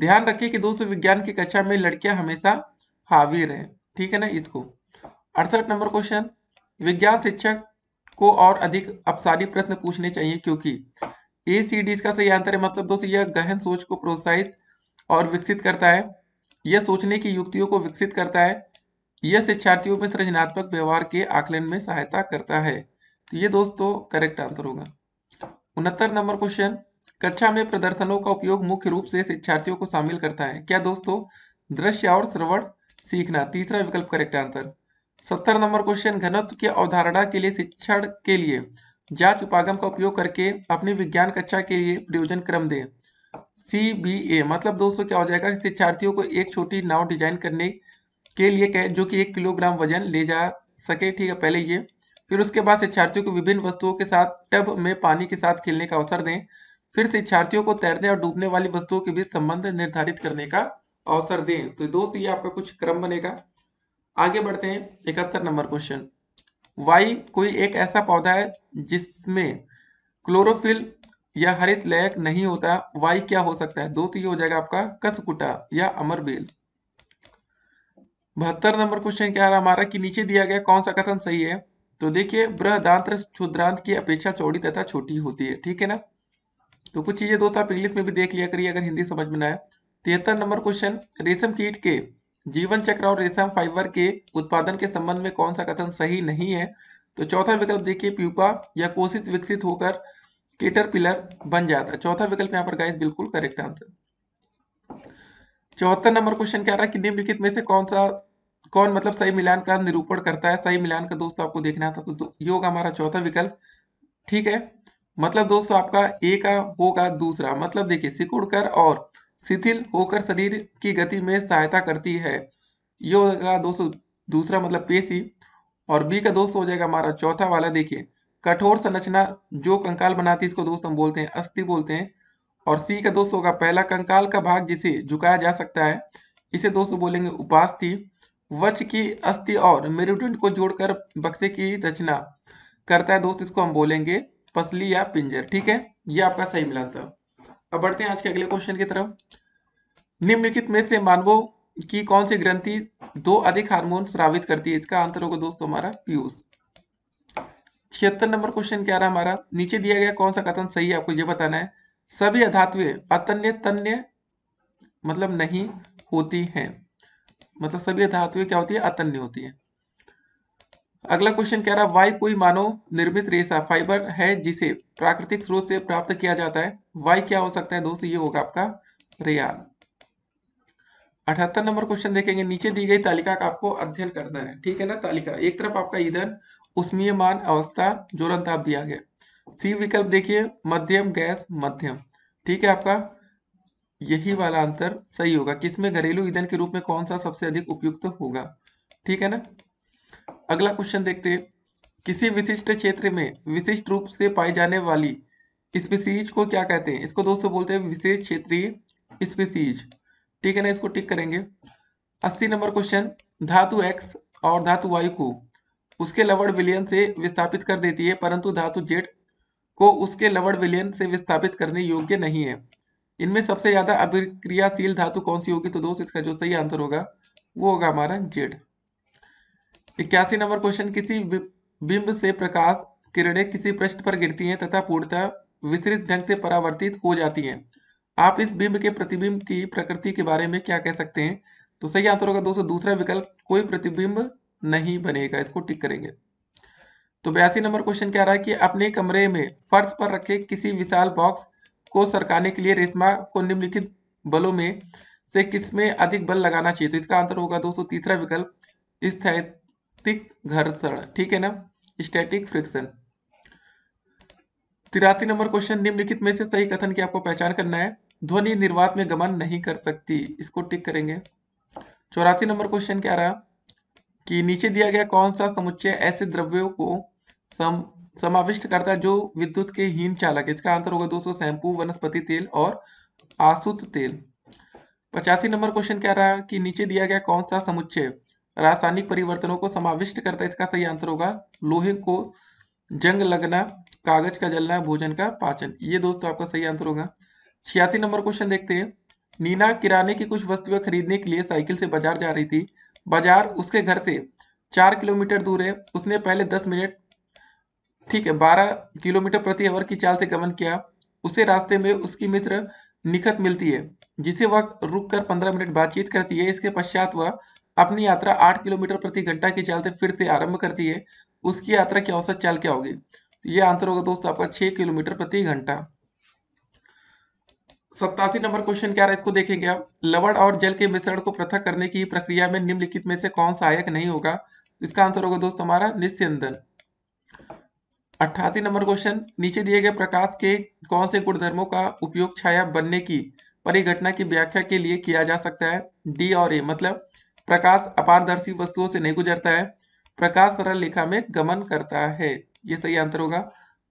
ध्यान रखिए कि दोस्तों विज्ञान की कक्षा में लड़कियां हमेशा हावी रहे ठीक है ना इसको अड़सठ नंबर क्वेश्चन विज्ञान शिक्षक को और अधिक अपसारी प्रश्न पूछने चाहिए क्योंकि ए सी डी का सही आंसर है मतलब दोस्तों यह गहन सोच को प्रोत्साहित और विकसित करता है यह सोचने की युक्तियों को विकसित करता है यह शिक्षार्थियों में सृजनात्मक व्यवहार के आकलन में सहायता करता है तो ये दोस्तों करेक्ट आंसर होगा उनहत्तर नंबर क्वेश्चन कक्षा में प्रदर्शनों का उपयोग मुख्य रूप से शिक्षार्थियों को शामिल करता है क्या दोस्तों दृश्य और श्रवण सीखना तीसरा विकल्प करेक्ट आंसर सत्तर नंबर क्वेश्चन घनत्व की अवधारणा के लिए शिक्षण के लिए जांच उपागम का उपयोग करके अपनी विज्ञान कक्षा के लिए प्रयोजन क्रम दें सी बी ए मतलब दोस्तों क्या हो जाएगा शिक्षार्थियों को एक छोटी नाव डिजाइन करने के लिए जो कि एक किलोग्राम वजन ले जा सके ठीक है पहले ये फिर उसके बाद शिक्षार्थियों को विभिन्न वस्तुओं के साथ टब में पानी के साथ खेलने का अवसर दें फिर शिक्षार्थियों को तैरने और डूबने वाली वस्तुओं के बीच संबंध निर्धारित करने का अवसर दें तो दोस्त ये आपका कुछ क्रम बनेगा आगे बढ़ते हैं इकहत्तर नंबर क्वेश्चन वाई कोई एक ऐसा पौधा है जिसमें क्लोरोफिल या हरित लयक नहीं होता वाई क्या हो सकता है दोस्त ये हो जाएगा आपका कसकुटा या अमरबेल बहत्तर नंबर क्वेश्चन क्या रहा हमारा कि नीचे दिया गया कौन सा कथन सही है तो देखिए बृहदांत्र क्षुद्रांत की अपेक्षा चौड़ी तथा छोटी होती है ठीक है ना तो कुछ चीजें दोस्त तो आप इंग्लिश में भी देख लिया करिए अगर हिंदी समझ में ना आए तिहत्तर नंबर क्वेश्चन रेशम कीट के जीवन चक्र और रेशम फाइबर के उत्पादन के संबंध में कौन सा कथन सही नहीं है तो चौथा विकल्प देखिए प्यूपा या कोशिश विकसित होकर केटर पिलर बन जाता है चौथा विकल्प यहाँ पर गाइस बिल्कुल करेक्ट आंसर चौहत्तर नंबर क्वेश्चन क्या रहा है कि निम्नलिखित में से कौन सा कौन मतलब सही मिलान का निरूपण करता है सही मिलान का दोस्तों आपको देखना था तो, तो योग हमारा चौथा विकल्प ठीक है मतलब दोस्तों आपका ए का होगा दूसरा मतलब देखिए सिकुड़ कर और शिथिल होकर शरीर की गति में सहायता करती है ये होगा दोस्तों दूसरा मतलब पेशी और बी का दोस्त हो जाएगा हमारा चौथा वाला देखिए कठोर संरचना जो कंकाल बनाती है इसको दोस्त हम बोलते हैं अस्थि बोलते हैं और सी का दोस्त होगा पहला कंकाल का भाग जिसे झुकाया जा सकता है इसे दोस्तों बोलेंगे उपास्थि वच की अस्थि और मेरुदंड को जोड़कर बक्से की रचना करता है दोस्त इसको हम बोलेंगे पसली या पिंजर ठीक है ये आपका सही मिला था अब बढ़ते हैं आज के अगले क्वेश्चन की तरफ निम्नलिखित में से मानवों की कौन सी ग्रंथि दो अधिक हार्मोन स्रावित करती है इसका आंसर होगा दोस्तों हमारा पीयूष छिहत्तर नंबर क्वेश्चन क्या रहा हमारा नीचे दिया गया कौन सा कथन सही है आपको ये बताना है सभी अधातु अतन्य तन्य मतलब नहीं होती हैं मतलब सभी अधातु क्या होती है अतन्य होती है अगला क्वेश्चन कह रहा है वाई कोई मानव निर्मित रेशा फाइबर है जिसे प्राकृतिक स्रोत से प्राप्त किया जाता है वाई क्या हो सकता है दोस्तों ये होगा आपका रेयान अठहत्तर नंबर क्वेश्चन देखेंगे नीचे दी गई तालिका का आपको अध्ययन करना है ठीक है ना तालिका एक तरफ आपका ईंधन उष्मीयमान अवस्था जोरन ताप दिया गया सी विकल्प देखिए मध्यम गैस मध्यम ठीक है आपका यही वाला आंसर सही होगा किसमें घरेलू ईंधन के रूप में कौन सा सबसे अधिक उपयुक्त होगा ठीक है ना अगला क्वेश्चन देखते हैं किसी विशिष्ट क्षेत्र में विशिष्ट रूप से पाई जाने वाली स्पीसीज को क्या कहते हैं इसको दोस्तों बोलते हैं विशेष क्षेत्रीय स्पीसीज ठीक है ना इसको टिक करेंगे अस्सी नंबर क्वेश्चन धातु एक्स और धातु वायु को उसके लवड़ विलियन से विस्थापित कर देती है परंतु धातु जेट को उसके लवड़ विलियन से विस्थापित करने योग्य नहीं है इनमें सबसे ज्यादा अभिक्रियाशील धातु कौन सी होगी तो दोस्त इसका जो सही आंसर होगा वो होगा हमारा जेट इक्यासी नंबर क्वेश्चन किसी बिंब से प्रकाश किरणें किसी पृष्ठ पर गिरती हैं तथा पूर्णतः विस्तृत ढंग से परावर्तित हो जाती हैं आप इस बिंब के प्रतिबिंब की प्रकृति के बारे में क्या कह सकते हैं तो सही आंसर होगा दोस्तों दूसरा विकल्प कोई प्रतिबिंब नहीं बनेगा इसको टिक करेंगे तो बयासी नंबर क्वेश्चन क्या रहा है कि अपने कमरे में फर्श पर रखे किसी विशाल बॉक्स को सरकाने के लिए रेशमा को निम्नलिखित बलों में से किसमें अधिक बल लगाना चाहिए तो इसका आंसर होगा दोस्तों तीसरा विकल्प स्टिक घर्षण ठीक है ना स्टैटिक फ्रिक्शन तिरासी नंबर क्वेश्चन निम्नलिखित में से सही कथन की आपको पहचान करना है ध्वनि निर्वात में गमन नहीं कर सकती इसको टिक करेंगे चौरासी नंबर क्वेश्चन क्या रहा कि नीचे दिया गया कौन सा समुच्चय ऐसे द्रव्यों को सम, समाविष्ट करता है जो विद्युत के हीन चालक इसका आंसर होगा दोस्तों शैंपू वनस्पति तेल और आसुत तेल पचासी नंबर क्वेश्चन क्या रहा कि नीचे दिया गया कौन सा समुच्चय रासायनिक परिवर्तनों को समाविष्ट करता है इसका सही आंसर होगा लोहे को जंग लगना कागज का जलना भोजन का पाचन ये दोस्तों आपका सही आंसर होगा छियासी नंबर क्वेश्चन देखते हैं नीना किराने की कुछ वस्तुएं खरीदने के लिए साइकिल से बाजार जा रही थी बाजार उसके घर से चार किलोमीटर दूर है उसने पहले दस मिनट ठीक है बारह किलोमीटर प्रति आवर की चाल से गमन किया उसे रास्ते में उसकी मित्र निखत मिलती है जिसे वह रुककर कर पंद्रह मिनट बातचीत करती है इसके पश्चात वह अपनी यात्रा आठ किलोमीटर प्रति घंटा के चलते फिर से आरंभ करती है उसकी यात्रा की औसत चाल क्या होगी तो ये आंसर होगा दोस्तों आपका छह किलोमीटर प्रति घंटा सत्तासी नंबर क्वेश्चन क्या रहा है इसको देखेंगे आप लवण और जल के मिश्रण को पृथक करने की प्रक्रिया में निम्नलिखित में से कौन सहायक नहीं होगा तो इसका आंसर होगा दोस्तों हमारा निस्यंदन अट्ठासी नंबर क्वेश्चन नीचे दिए गए प्रकाश के कौन से गुणधर्मों का उपयोग छाया बनने की परिघटना की व्याख्या के लिए किया जा सकता है डी और ए मतलब प्रकाश अपारदर्शी वस्तुओं से नहीं गुजरता है प्रकाश सरल रेखा में गमन करता है ये सही आंसर होगा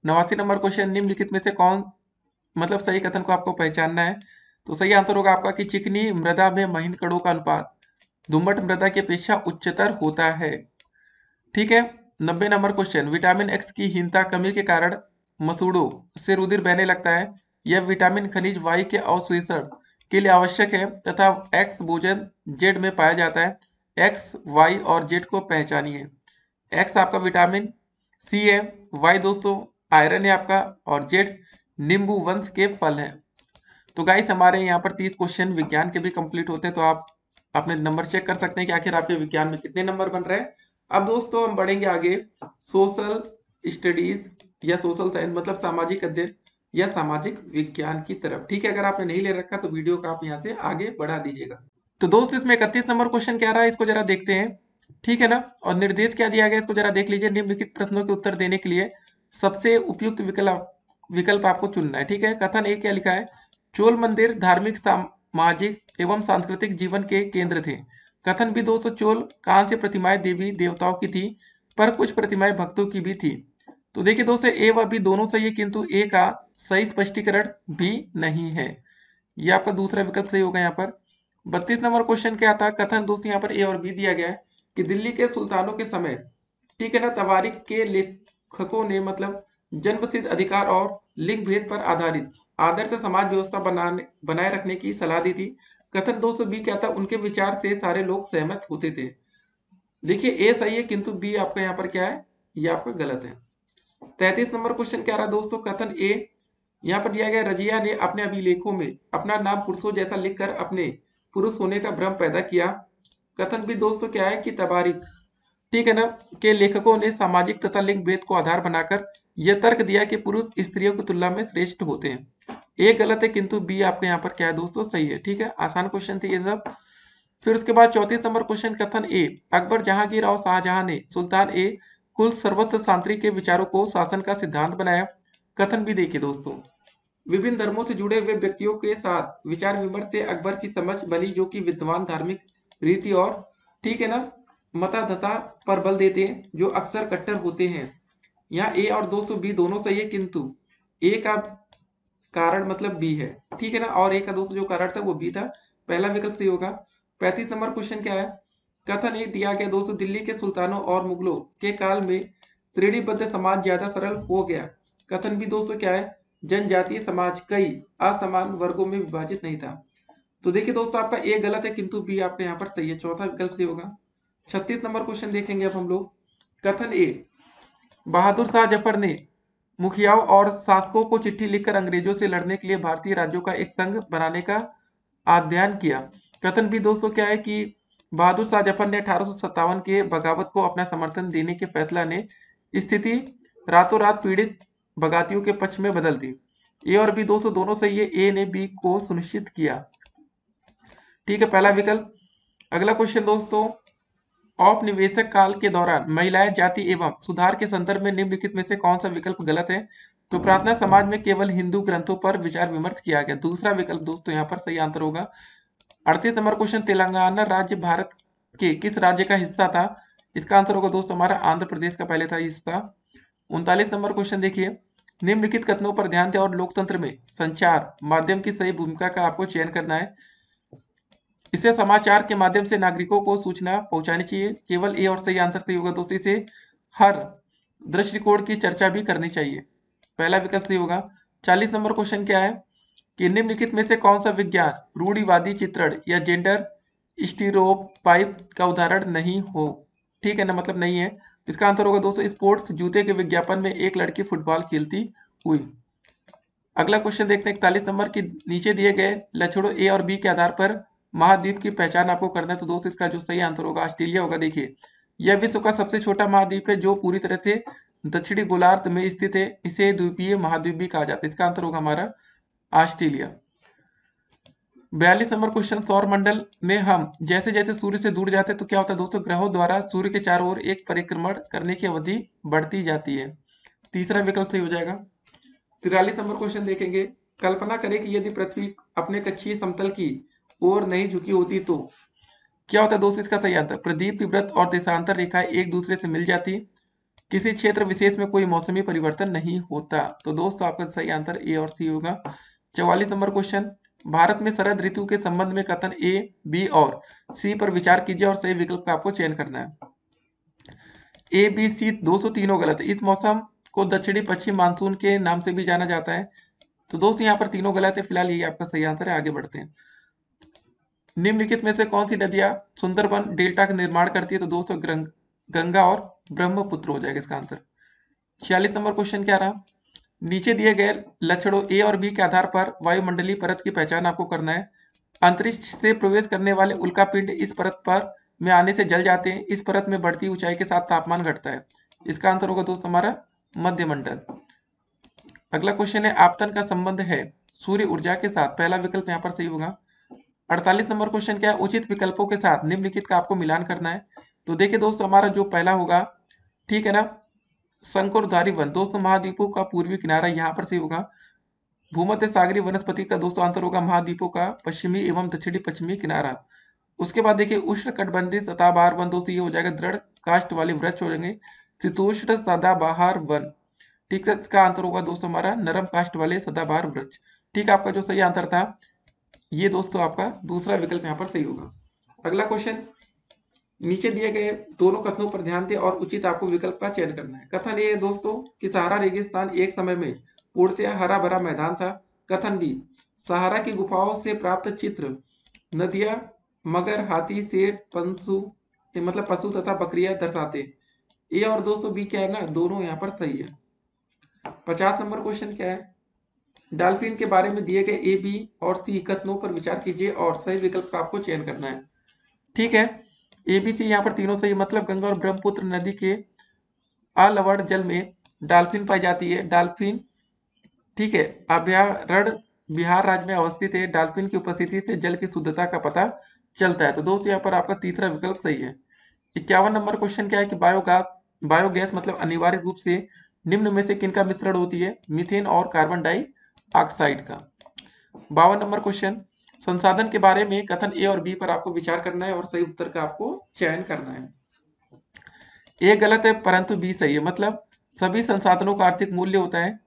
नवासी नंबर क्वेश्चन निम्नलिखित में से कौन मतलब सही कथन को आपको पहचानना है तो सही आंसर होगा आपका कि चिकनी मृदा में कड़ो का अनुपात धुम्बट मृदा की अपेक्षा उच्चतर होता है ठीक है नब्बे नंबर क्वेश्चन विटामिन एक्स की हीनता कमी के कारण मसूड़ों से रुधिर बहने लगता है यह विटामिन खनिज वायु के अवशोषण के लिए आवश्यक है तथा एक्स भोजन जेड में पाया जाता है एक्स वाई और जेड को पहचानिए एक्स आपका विटामिन सी है वाई दोस्तों आयरन है आपका और जेड नींबू वंश के फल है तो गाइस हमारे यहाँ पर तीस क्वेश्चन विज्ञान के भी कंप्लीट होते हैं तो आप अपने नंबर चेक कर सकते हैं कि आखिर आपके विज्ञान में कितने नंबर बन रहे हैं अब दोस्तों हम बढ़ेंगे आगे सोशल स्टडीज या सोशल साइंस मतलब सामाजिक अध्ययन या सामाजिक विज्ञान की तरफ ठीक है अगर आपने नहीं ले रखा तो वीडियो का आप यहाँ से आगे बढ़ा दीजिएगा तो दोस्त इसमें इकतीस नंबर क्वेश्चन क्या रहा है इसको जरा देखते हैं ठीक है ना और निर्देश क्या दिया गया इसको जरा देख लीजिए निम्नलिखित प्रश्नों के उत्तर देने के लिए सबसे उपयुक्त विकल्प विकल्प आपको चुनना है ठीक है कथन एक क्या लिखा है चोल मंदिर धार्मिक सामाजिक एवं सांस्कृतिक जीवन के केंद्र थे कथन भी दोस्तों चोल कांस्य प्रतिमाएं देवी देवताओं की थी पर कुछ प्रतिमाएं भक्तों की भी थी तो देखिए दोस्तों ए व बी दोनों सही है किंतु ए का सही स्पष्टीकरण भी नहीं है ये आपका दूसरा विकल्प सही होगा यहाँ पर बत्तीस नंबर क्वेश्चन क्या था कथन दोस्तों यहाँ पर ए और बी दिया गया है कि दिल्ली के सुल्तानों के समय ठीक है ना तवारिक के लेखकों ने मतलब जन्म सिद्ध अधिकार और लिंग भेद पर आधारित आदर्श समाज व्यवस्था बनाने बनाए रखने की सलाह दी थी कथन दोस्तों बी क्या था उनके विचार से सारे लोग सहमत होते थे देखिए ए सही है किंतु बी आपका यहाँ पर क्या है ये आपका गलत है तैतीस नंबर क्वेश्चन क्या रहा दोस्तों कथन ए यहाँ पर दिया गया रजिया ने अपने अभिलेखों में अपना नाम पुरुषों जैसा लिखकर अपने पुरुष होने का भ्रम पैदा किया कथन भी दोस्तों क्या है कि तबारिक ठीक है ना के लेखकों ने सामाजिक तथा लिंग भेद को आधार बनाकर यह तर्क दिया कि पुरुष स्त्रियों की तुलना में श्रेष्ठ होते हैं ए गलत है किंतु बी आपके यहाँ पर क्या है दोस्तों सही है ठीक है आसान क्वेश्चन थे ये सब फिर उसके बाद चौतीस नंबर क्वेश्चन कथन ए अकबर जहांगीर और शाहजहां ने सुल्तान ए कुल सर्वत्र सांत्रिक के विचारों को शासन का सिद्धांत बनाया कथन भी देखिए दोस्तों विभिन्न धर्मों से जुड़े हुए व्यक्तियों के साथ विचार विमर्श से अकबर की समझ बनी जो कि विद्वान धार्मिक रीति और ठीक है ना मताधता पर बल देते हैं जो अक्सर कट्टर होते हैं यहाँ ए और दोस्तों बी दोनों सही है किंतु ए का कारण मतलब बी है ठीक है ना और ए का दोस्तों जो कारण था वो बी था पहला विकल्प सही होगा पैंतीस नंबर क्वेश्चन क्या है कथन ये दिया गया दोस्तों दिल्ली के सुल्तानों और मुगलों के काल में श्रेणीबद्ध समाज ज्यादा सरल हो गया कथन भी दोस्तों क्या है जनजातीय समाज कई असमान वर्गों में विभाजित नहीं था तो देखिए दोस्तों आपका ए गलत है किंतु बी आपका यहाँ पर सही है चौथा विकल्प सही होगा छत्तीस नंबर क्वेश्चन देखेंगे अब हम लोग कथन ए बहादुर शाह जफर ने मुखियाओं और शासकों को चिट्ठी लिखकर अंग्रेजों से लड़ने के लिए भारतीय राज्यों का एक संघ बनाने का अध्ययन किया कथन भी दोस्तों क्या है कि बहादुर शाह जफर ने अठारह के बगावत को अपना समर्थन देने के फैसला ने स्थिति रातों रात पीड़ित बगातियों के पक्ष में बदल दी ए और बी दोस्तों दोनों से है ए ने बी को सुनिश्चित किया ठीक है पहला विकल्प अगला क्वेश्चन दोस्तों औपनिवेशक काल के दौरान महिलाएं जाति एवं सुधार के संदर्भ में निम्नलिखित में से कौन सा विकल्प गलत है तो प्रार्थना समाज में केवल हिंदू ग्रंथों पर विचार विमर्श किया गया दूसरा विकल्प दोस्तों यहाँ पर सही आंसर होगा अड़तीस नंबर क्वेश्चन तेलंगाना राज्य भारत के किस राज्य का हिस्सा था इसका आंसर होगा दोस्तों हमारा आंध्र प्रदेश का पहले था हिस्सा उनतालीस नंबर क्वेश्चन देखिए निम्नलिखित कथनों पर ध्यान दें और लोकतंत्र में संचार माध्यम की सही भूमिका का आपको चयन करना है इसे समाचार के माध्यम से नागरिकों को सूचना पहुंचानी चाहिए केवल ए और सही आंसर सही होगा दोस्तों इसे हर दृष्टिकोण की चर्चा भी करनी चाहिए पहला विकल्प सही होगा चालीस नंबर क्वेश्चन क्या है कि निम्नलिखित में से कौन सा विज्ञान रूढ़ीवादी चित्रण या जेंडर स्टीरो का उदाहरण नहीं हो ठीक है ना मतलब नहीं है तो इसका आंसर होगा दोस्तों स्पोर्ट्स जूते के विज्ञापन में एक लड़की फुटबॉल खेलती हुई अगला क्वेश्चन देखते हैं इकतालीस नंबर की नीचे दिए गए लक्षणों ए और बी के आधार पर महाद्वीप की पहचान आपको करना है तो दोस्तों इसका जो सही आंसर होगा ऑस्ट्रेलिया होगा देखिए यह विश्व का सबसे छोटा महाद्वीप है जो पूरी तरह से दक्षिणी गोलार्ध में स्थित है इसे द्वीपीय महाद्वीप भी कहा जाता है इसका आंसर होगा हमारा ऑस्ट्रेलिया बयालीस नंबर क्वेश्चन सौर मंडल में हम जैसे जैसे सूर्य से दूर जाते तो क्या होता है दोस्तों ग्रहों द्वारा सूर्य के चारों ओर एक परिक्रमण करने की अवधि बढ़ती जाती है तीसरा विकल्प सही हो जाएगा तिरालीस नंबर क्वेश्चन देखेंगे कल्पना करें कि यदि पृथ्वी अपने कक्षीय समतल की ओर नहीं झुकी होती तो क्या होता है दोस्तों इसका सही आंसर प्रदीप तिब्रत और देशांतर रेखा एक दूसरे से मिल जाती किसी क्षेत्र विशेष में कोई मौसमी परिवर्तन नहीं होता तो दोस्तों आपका सही आंसर ए और सी होगा चौवालीस नंबर क्वेश्चन भारत में शरद ऋतु के संबंध में कथन ए बी और सी पर विचार कीजिए और सही विकल्प का आपको चयन करना है ए बी सी दो सौ तीनों गलत है इस मौसम को दक्षिणी पश्चिम मानसून के नाम से भी जाना जाता है तो दोस्त यहाँ पर तीनों गलत है फिलहाल ये आपका सही आंसर है आगे बढ़ते हैं निम्नलिखित में से कौन सी नदियां सुंदरबन डेल्टा का निर्माण करती है तो दोस्तों गंगा और ब्रह्मपुत्र हो जाएगा इसका आंसर छियालीस नंबर क्वेश्चन क्या रहा नीचे दिए गए लक्षणों ए और बी के आधार पर वायुमंडलीय परत की पहचान आपको करना है अंतरिक्ष से प्रवेश करने वाले उल्का पिंड इस परत पर में आने से जल जाते हैं इस परत में बढ़ती ऊंचाई के साथ तापमान घटता है इसका आंसर होगा दोस्त हमारा मध्यमंडल अगला क्वेश्चन है आपतन का संबंध है सूर्य ऊर्जा के साथ पहला विकल्प यहाँ पर सही होगा अड़तालीस नंबर क्वेश्चन क्या है उचित विकल्पों के साथ निम्नलिखित का आपको मिलान करना है तो देखिये दोस्तों हमारा जो पहला होगा ठीक है ना शंख धारी वन दोस्तों महाद्वीपों का पूर्वी किनारा यहाँ पर से होगा भूमध्य सागरी वनस्पति का दोस्तों अंतर होगा महाद्वीपों का पश्चिमी एवं दक्षिणी पश्चिमी किनारा उसके बाद देखिए उष्ण कटबंधी सताबहार वन दोस्तों ये हो जाएगा दृढ़ काष्ट वाले वृक्ष हो जाएंगे शीतोष्ण सदाबहार वन ठीक है इसका आंसर होगा दोस्तों हमारा नरम काष्ट वाले सदाबहार वृक्ष ठीक है आपका जो सही आंसर था ये दोस्तों आपका दूसरा विकल्प यहाँ पर सही होगा अगला क्वेश्चन नीचे दिए गए दोनों कथनों पर ध्यान दें और उचित आपको विकल्प का चयन करना है कथन ए दोस्तों कि सहारा रेगिस्तान एक समय में पूर्णतया हरा भरा मैदान था कथन बी सहारा की गुफाओं से प्राप्त चित्र नदियां मगर हाथी शेर पशु मतलब पशु तथा बकरिया दर्शाते ए और दोस्तों बी क्या है ना दोनों यहाँ पर सही है पचास नंबर क्वेश्चन क्या है डाल्फिन के बारे में दिए गए ए बी और सी कथनों पर विचार कीजिए और सही विकल्प का आपको चयन करना है ठीक है ए बी सी यहाँ पर तीनों सही मतलब गंगा और ब्रह्मपुत्र नदी के अलवर जल में डाल्फिन पाई जाती है डाल्फिन ठीक है अभ्यारण बिहार राज्य में अवस्थित है डाल्फिन की उपस्थिति से जल की शुद्धता का पता चलता है तो दोस्तों यहाँ पर आपका तीसरा विकल्प सही है इक्यावन नंबर क्वेश्चन क्या है कि बायोगैस बायोगैस मतलब अनिवार्य रूप से निम्न में से किनका मिश्रण होती है मिथेन और कार्बन डाइऑक्साइड का बावन नंबर क्वेश्चन संसाधन के बारे में कथन ए और बी पर आपको विचार करना है और सही उत्तर का आपको चयन करना है ए गलत है परंतु बी सही है मतलब सभी संसाधनों का आर्थिक मूल्य होता है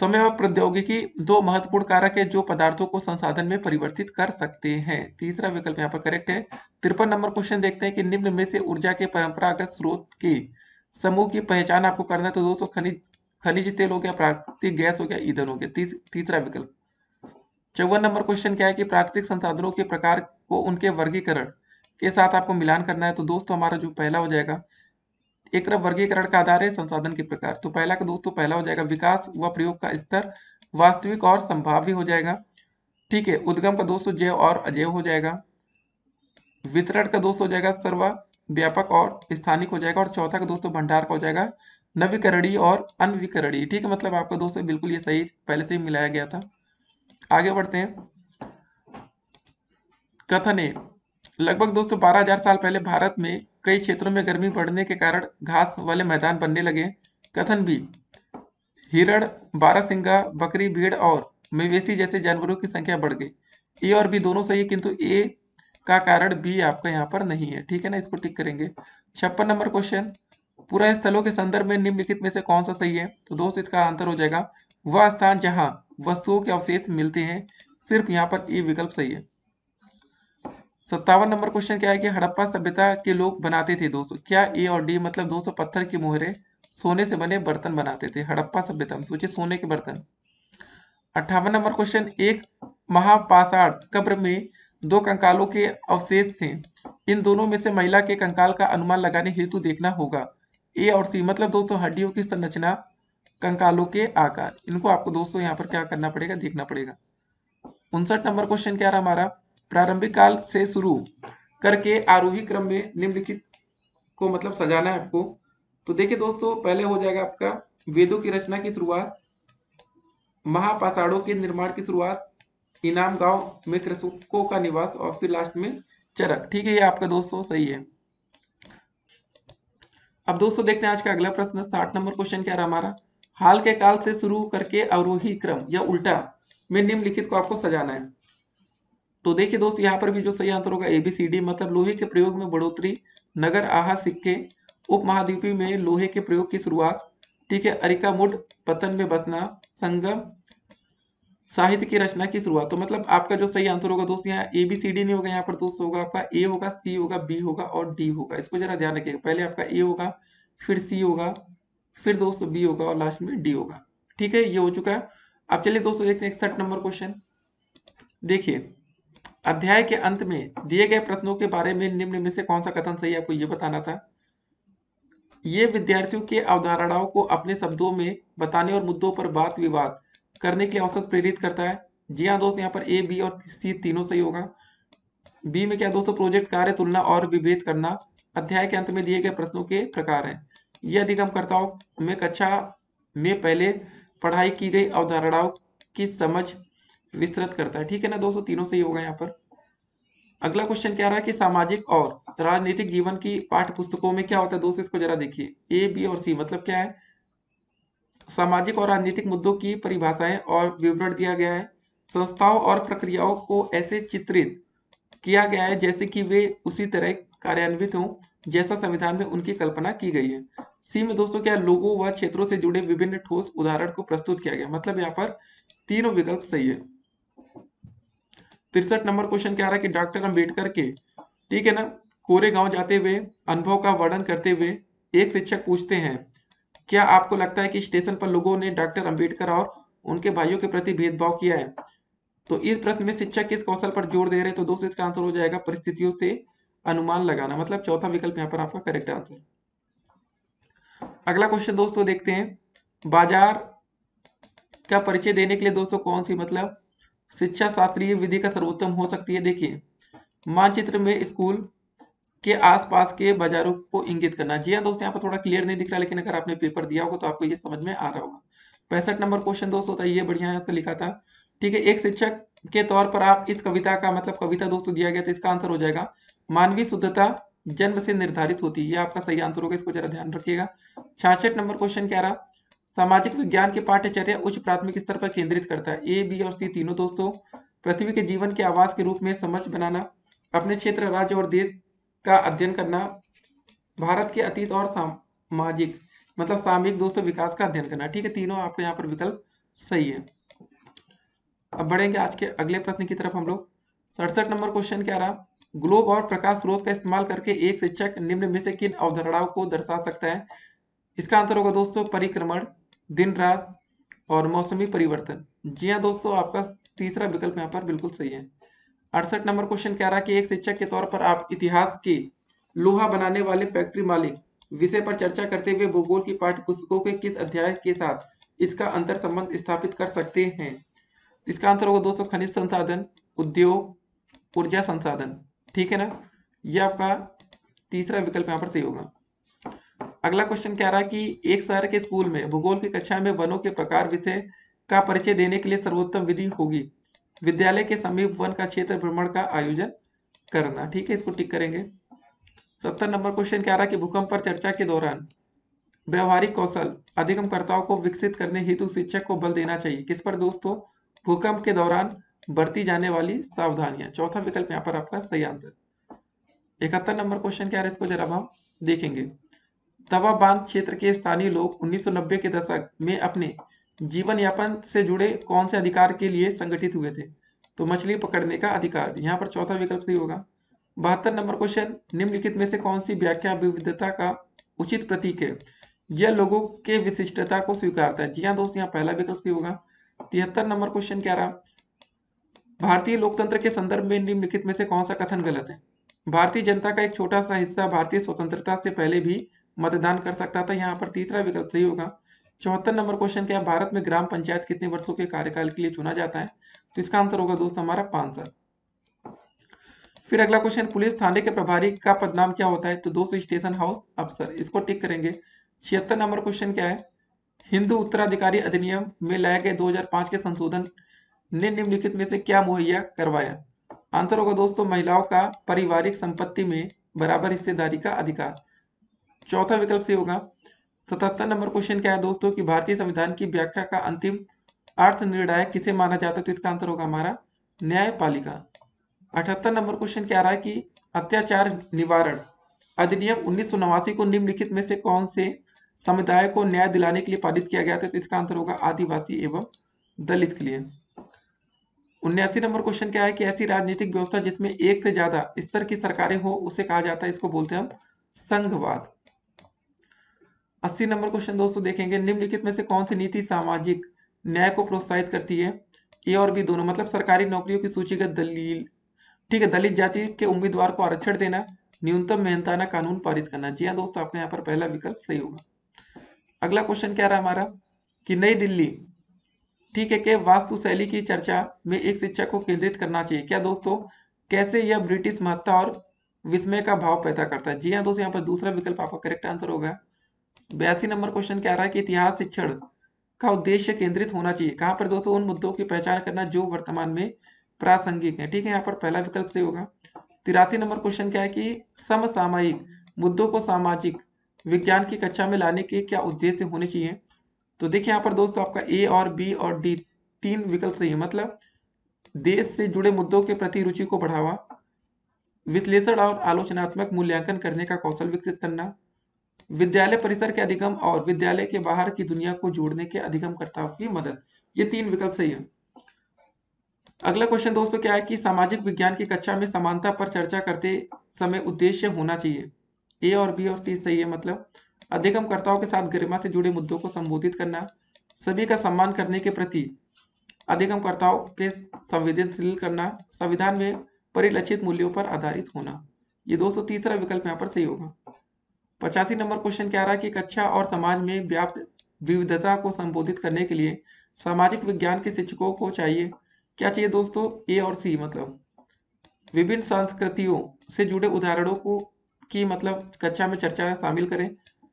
समय और प्रौद्योगिकी दो महत्वपूर्ण कारक है जो पदार्थों को संसाधन में परिवर्तित कर सकते हैं तीसरा विकल्प यहाँ पर करेक्ट है तिरपन नंबर क्वेश्चन देखते हैं कि निम्न में से ऊर्जा के परंपरागत स्रोत के समूह की पहचान आपको करना है तो दोस्तों खनिज खनिज तेल हो गया प्राकृतिक गैस हो गया ईंधन हो गया तीसरा विकल्प चौवन नंबर क्वेश्चन क्या है कि प्राकृतिक संसाधनों के प्रकार को उनके वर्गीकरण के साथ आपको मिलान करना है तो दोस्तों हमारा जो पहला हो जाएगा एक तरफ वर्गीकरण का आधार है संसाधन के प्रकार तो पहला का दोस्तों पहला हो जाएगा विकास व प्रयोग का स्तर वास्तविक और संभाव्य हो जाएगा ठीक है उद्गम का दोस्तों जय और अजय हो जाएगा वितरण का दोस्त हो जाएगा सर्व व्यापक और स्थानिक हो जाएगा और चौथा का दोस्तों भंडार का हो जाएगा नवीकरणीय और अनविकरणीय ठीक है मतलब आपका दोस्तों बिल्कुल ये सही पहले से ही मिलाया गया था आगे बढ़ते हैं कथन ए लगभग दोस्तों 12000 साल पहले भारत में कई क्षेत्रों में गर्मी बढ़ने के कारण घास वाले मैदान बनने लगे कथन बी हिरण बारहसिंगा बकरी भीड़ और मवेशी जैसे जानवरों की संख्या बढ़ गई ए और बी दोनों सही है किंतु ए का कारण बी आपका यहाँ पर नहीं है ठीक है ना इसको टिक करेंगे छप्पन नंबर क्वेश्चन पूरा स्थलों के संदर्भ में निम्नलिखित में से कौन सा सही है तो दोस्त इसका आंसर हो जाएगा वह स्थान जहां वस्तुओं के अवशेष मिलते हैं सिर्फ यहाँ पर ए विकल्प सही है सत्तावन नंबर क्वेश्चन क्या है कि हड़प्पा सभ्यता के लोग बनाते थे दोस्तों क्या ए और डी मतलब दोस्तों पत्थर के मोहरे सोने से बने बर्तन बनाते थे हड़प्पा सभ्यता में सोचिए सोने के बर्तन अट्ठावन नंबर क्वेश्चन एक महापाषाण कब्र में दो कंकालों के अवशेष थे इन दोनों में से महिला के कंकाल का अनुमान लगाने हेतु देखना होगा ए और सी मतलब दोस्तों हड्डियों की संरचना कंकालों के आकार इनको आपको दोस्तों यहाँ पर क्या करना पड़ेगा देखना पड़ेगा उनसठ नंबर क्वेश्चन क्या रहा हमारा प्रारंभिक काल से शुरू करके आरोही क्रम में निम्नलिखित को मतलब सजाना है आपको तो देखिए दोस्तों पहले हो जाएगा आपका वेदों की रचना की शुरुआत महापाषाणों के निर्माण की शुरुआत इनाम गांव में कृषकों का निवास और फिर लास्ट में चरक ठीक है ये आपका दोस्तों सही है अब दोस्तों देखते हैं आज का अगला प्रश्न साठ नंबर क्वेश्चन क्या रहा हमारा हाल के काल से शुरू करके अवरोही क्रम या उल्टा में निम्नलिखित को आपको सजाना है तो देखिए दोस्त यहाँ पर भी जो सही आंसर होगा एबीसीडी मतलब लोहे के प्रयोग में बढ़ोतरी नगर आहा सिक्के उप महाद्वीपी में लोहे के प्रयोग की शुरुआत ठीक है अरिका मुड पतन में बसना संगम साहित्य की रचना की शुरुआत तो मतलब आपका जो सही आंसर होगा दोस्त यहाँ एबीसीडी नहीं होगा यहाँ पर दोस्त होगा आपका ए होगा सी होगा बी होगा और डी होगा इसको जरा ध्यान रखिएगा पहले आपका ए होगा फिर सी होगा फिर दोस्तों बी होगा और लास्ट में डी होगा ठीक है ये हो चुका है अब चलिए दोस्तों देखते हैं इकसठ नंबर क्वेश्चन देखिए अध्याय के अंत में दिए गए प्रश्नों के बारे में निम्न में से कौन सा कथन सही है आपको ये बताना था ये विद्यार्थियों के अवधारणाओं को अपने शब्दों में बताने और मुद्दों पर बात विवाद करने के लिए औसत प्रेरित करता है जी हाँ दोस्तों यहाँ पर ए बी और सी तीनों सही होगा बी में क्या दोस्तों प्रोजेक्ट कार्य तुलना और विभेद करना अध्याय के अंत में दिए गए प्रश्नों के प्रकार है यह अधिगमकर्ताओं में कक्षा में पहले पढ़ाई की गई अवधारणाओं की समझ विस्तृत करता है ठीक है ना दोस्तों तीनों से ही होगा यहाँ पर अगला क्वेश्चन क्या रहा है कि सामाजिक और राजनीतिक जीवन की पाठ्य पुस्तकों में क्या होता है दोस्तों इसको जरा देखिए ए बी और सी मतलब क्या है सामाजिक और राजनीतिक मुद्दों की परिभाषाएं और विवरण दिया गया है संस्थाओं और प्रक्रियाओं को ऐसे चित्रित किया गया है जैसे कि वे उसी तरह कार्यान्वित हों जैसा संविधान में उनकी कल्पना की गई है सी में दोस्तों क्या लोगों व क्षेत्रों से जुड़े विभिन्न ठोस उदाहरण को प्रस्तुत किया गया मतलब यहाँ पर तीनों विकल्प सही है तिरसठ नंबर क्वेश्चन क्या रहा है कि डॉक्टर अम्बेडकर के ठीक है ना कोरे गांव जाते हुए अनुभव का वर्णन करते हुए एक शिक्षक पूछते हैं क्या आपको लगता है कि स्टेशन पर लोगों ने डॉक्टर अम्बेडकर और उनके भाइयों के प्रति भेदभाव किया है तो इस प्रश्न में शिक्षक किस कौशल पर जोर दे रहे हैं तो दोस्तों इसका आंसर हो जाएगा परिस्थितियों से अनुमान लगाना मतलब चौथा विकल्प यहाँ पर आपका करेक्ट आंसर अगला क्वेश्चन दोस्तों देखते हैं बाजार का परिचय देने के लिए दोस्तों कौन सी मतलब शिक्षा शास्त्रीय विधि का सर्वोत्तम हो सकती है देखिए मानचित्र में स्कूल के आसपास के बाजारों को इंगित करना जी हाँ दोस्तों यहाँ पर थोड़ा क्लियर नहीं दिख रहा लेकिन अगर आपने पेपर दिया होगा तो आपको ये समझ में आ रहा होगा पैंसठ नंबर क्वेश्चन दोस्तों था ये बढ़िया यहाँ से लिखा था ठीक है एक शिक्षक के तौर पर आप इस कविता का मतलब कविता दोस्तों दिया गया तो इसका आंसर हो जाएगा मानवीय शुद्धता जन्म से निर्धारित होती है ये आपका सही आंसर होगा इसको जरा ध्यान रखिएगा छियासठ नंबर क्वेश्चन क्या रहा सामाजिक विज्ञान के पाठ्यचर्या उच्च प्राथमिक स्तर पर केंद्रित करता है ए बी और सी तीनों दोस्तों पृथ्वी के जीवन के आवास के रूप में समझ बनाना अपने क्षेत्र राज्य और देश का अध्ययन करना भारत के अतीत और सामाजिक मतलब सामूहिक दोस्तों विकास का अध्ययन करना ठीक है तीनों आपके यहाँ पर विकल्प सही है अब बढ़ेंगे आज के अगले प्रश्न की तरफ हम लोग सड़सठ नंबर क्वेश्चन क्या रहा ग्लोब और प्रकाश स्रोत का इस्तेमाल करके एक शिक्षक निम्न में से किन अवधारणाओं को दर्शा सकता है इसका आंसर होगा दोस्तों परिक्रमण दिन रात और मौसमी परिवर्तन जी हाँ दोस्तों आपका तीसरा विकल्प यहाँ पर बिल्कुल सही है अड़सठ नंबर क्वेश्चन कह रहा है कि एक शिक्षक के तौर पर आप इतिहास के लोहा बनाने वाले फैक्ट्री मालिक विषय पर चर्चा करते हुए भूगोल की पाठ्य पुस्तकों के किस अध्याय के साथ इसका अंतर संबंध स्थापित कर सकते हैं इसका आंसर होगा दोस्तों खनिज संसाधन उद्योग ऊर्जा संसाधन ठीक है ना ये आपका तीसरा विकल्प यहाँ पर सही होगा अगला क्वेश्चन कह रहा है कि एक शहर के स्कूल में भूगोल की कक्षा में वनों के प्रकार विषय का परिचय देने के लिए सर्वोत्तम विधि होगी विद्यालय के समीप वन का क्षेत्र भ्रमण का आयोजन करना ठीक है इसको टिक करेंगे सत्तर नंबर क्वेश्चन कह रहा है कि भूकंप पर चर्चा के दौरान व्यवहारिक कौशल अधिगमकर्ताओं को विकसित करने हेतु शिक्षक को बल देना चाहिए किस पर दोस्तों भूकंप के दौरान बरती जाने वाली सावधानियां चौथा विकल्प यहाँ पर आपका सही आंसर इकहत्तर नंबर क्वेश्चन क्या है इसको जरा हम देखेंगे तवा बांध क्षेत्र के स्थानीय लोग 1990 के दशक में अपने जीवन यापन से जुड़े कौन से अधिकार के लिए संगठित हुए थे तो मछली पकड़ने का अधिकार यहाँ पर चौथा विकल्प सही होगा बहत्तर नंबर क्वेश्चन निम्नलिखित में से कौन सी व्याख्या विविधता का उचित प्रतीक है यह लोगों के विशिष्टता को स्वीकारता है जी हाँ दोस्त यहाँ पहला विकल्प सही होगा तिहत्तर नंबर क्वेश्चन क्या रहा भारतीय लोकतंत्र के संदर्भ में निम्नलिखित में से कौन सा कथन गलत है भारतीय जनता का एक छोटा सा हिस्सा भारतीय स्वतंत्रता से पहले भी मतदान कर सकता था यहाँ पर तीसरा विकल्प सही होगा चौहत्तर नंबर क्वेश्चन क्या भारत में ग्राम पंचायत कितने वर्षों के कार्यकाल के लिए चुना जाता है तो इसका आंसर होगा दोस्त हमारा पांच साल फिर अगला क्वेश्चन पुलिस थाने के प्रभारी का पदनाम क्या होता है तो दोस्त स्टेशन हाउस अफसर इसको टिक करेंगे छिहत्तर नंबर क्वेश्चन क्या है हिंदू उत्तराधिकारी अधिनियम में लाए गए 2005 के संशोधन ने निम्नलिखित में से क्या मुहैया करवाया आंसर होगा दोस्तों महिलाओं का पारिवारिक संपत्ति में बराबर हिस्सेदारी का अधिकार चौथा विकल्प से होगा सतहत्तर नंबर क्वेश्चन क्या है दोस्तों कि भारतीय संविधान की व्याख्या का अंतिम अर्थ निर्णायक किसे माना जाता है तो इसका आंसर होगा हमारा न्यायपालिका अठहत्तर नंबर क्वेश्चन क्या रहा है कि अत्याचार निवारण अधिनियम उन्नीस को निम्नलिखित में से कौन से समुदाय को न्याय दिलाने के लिए पारित किया गया था तो इसका आंसर होगा आदिवासी एवं दलित के लिए उन्यासी नंबर क्वेश्चन क्या है कि ऐसी राजनीतिक व्यवस्था जिसमें एक से ज्यादा स्तर की सरकारें हो उसे कहा जाता है इसको बोलते हैं हम संघवाद अस्सी नंबर क्वेश्चन दोस्तों देखेंगे निम्नलिखित में से कौन सी नीति सामाजिक न्याय को प्रोत्साहित करती है ए और बी दोनों मतलब सरकारी नौकरियों की सूचीगत दलील ठीक है दलित जाति के उम्मीदवार को आरक्षण देना न्यूनतम मेहनताना कानून पारित करना जी हाँ दोस्तों आपका यहाँ पर पहला विकल्प सही होगा अगला क्वेश्चन क्या रहा हमारा कि नई दिल्ली ठीक है कि वास्तुशैली की चर्चा में एक शिक्षा को केंद्रित करना चाहिए क्या दोस्तों कैसे यह ब्रिटिश महत्ता और विस्मय का भाव पैदा करता है जी हाँ दोस्तों यहाँ पर दूसरा विकल्प आपका करेक्ट आंसर होगा बयासी नंबर क्वेश्चन क्या रहा है कि इतिहास शिक्षण का उद्देश्य केंद्रित होना चाहिए कहाँ पर दोस्तों उन मुद्दों की पहचान करना जो वर्तमान में प्रासंगिक है ठीक है यहाँ पर पहला विकल्प से होगा तिरासी नंबर क्वेश्चन क्या है कि समसामयिक मुद्दों को सामाजिक विज्ञान की कक्षा में लाने के क्या उद्देश्य होने चाहिए तो देखिए यहाँ पर दोस्तों आपका ए और बी और डी तीन विकल्प सही है मतलब देश से जुड़े मुद्दों के प्रति रुचि को बढ़ावा विश्लेषण और आलोचनात्मक मूल्यांकन करने का कौशल विकसित करना विद्यालय परिसर के अधिगम और विद्यालय के बाहर की दुनिया को जोड़ने के अधिगमकर्ताओं की मदद ये तीन विकल्प सही है अगला क्वेश्चन दोस्तों क्या है कि सामाजिक विज्ञान की कक्षा में समानता पर चर्चा करते समय उद्देश्य होना चाहिए ए और बी और सी सही है मतलब अधिगमकर्ताओं के साथ गरिमा से जुड़े मुद्दों को संबोधित करना सभी का सम्मान करने के प्रति अधिगमकर्ताओं के संवेदनशील करना संविधान में परिलक्षित मूल्यों पर आधारित होना ये दोस्तों तीसरा विकल्प यहाँ पर सही होगा पचासी नंबर क्वेश्चन क्या रहा कि कक्षा अच्छा और समाज में व्याप्त विविधता को संबोधित करने के लिए सामाजिक विज्ञान के शिक्षकों को चाहिए क्या चाहिए दोस्तों ए और सी मतलब विभिन्न संस्कृतियों से जुड़े उदाहरणों को की मतलब कक्षा में चर्चा शामिल करें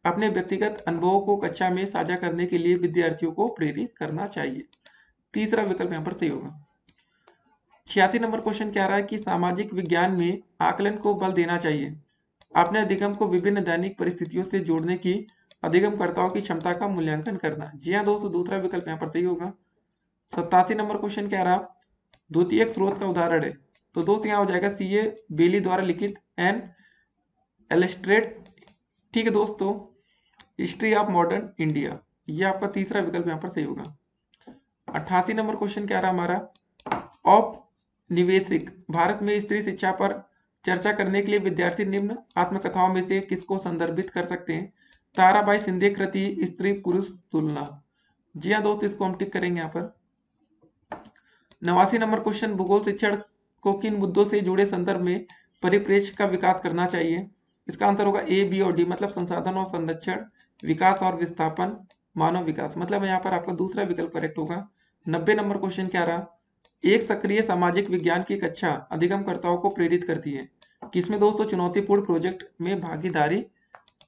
अपने व्यक्तिगत अनुभवों को कक्षा में साझा करने के लिए विद्यार्थियों को प्रेरित करना चाहिए तीसरा विकल्प यहाँ पर सही होगा छियासी नंबर क्वेश्चन क्या रहा है कि सामाजिक विज्ञान में आकलन को बल देना चाहिए अपने अधिगम को विभिन्न दैनिक परिस्थितियों से जोड़ने की अधिगमकर्ताओं की क्षमता का मूल्यांकन करना जी हाँ दोस्तों दूसरा विकल्प यहाँ पर सही होगा सत्तासी नंबर क्वेश्चन क्या रहा द्वितीय स्रोत का उदाहरण है तो दोस्त यहाँ हो जाएगा सी ए बेली द्वारा लिखित एन एलिस्ट्रेट ठीक है दोस्तों हिस्ट्री ऑफ मॉडर्न इंडिया ये आपका तीसरा विकल्प यहाँ पर सही होगा अट्ठासी नंबर क्वेश्चन क्या रहा हमारा औपनिवेशिक भारत में स्त्री शिक्षा पर चर्चा करने के लिए विद्यार्थी निम्न आत्मकथाओं में से किसको संदर्भित कर सकते हैं ताराबाई सिंधे कृति स्त्री पुरुष तुलना जी हाँ दोस्त इसको हम टिक करेंगे यहाँ पर नवासी नंबर क्वेश्चन भूगोल शिक्षण को किन मुद्दों से जुड़े संदर्भ में परिप्रेक्ष्य का विकास करना चाहिए इसका आंसर होगा ए बी और डी मतलब संसाधन और संरक्षण विकास और विस्थापन मानव विकास मतलब यहाँ पर आपका दूसरा विकल्प करेक्ट होगा नब्बे नंबर क्वेश्चन क्या रहा एक सक्रिय सामाजिक विज्ञान की कक्षा अधिगमकर्ताओं को प्रेरित करती है किसमें दोस्तों चुनौतीपूर्ण प्रोजेक्ट में भागीदारी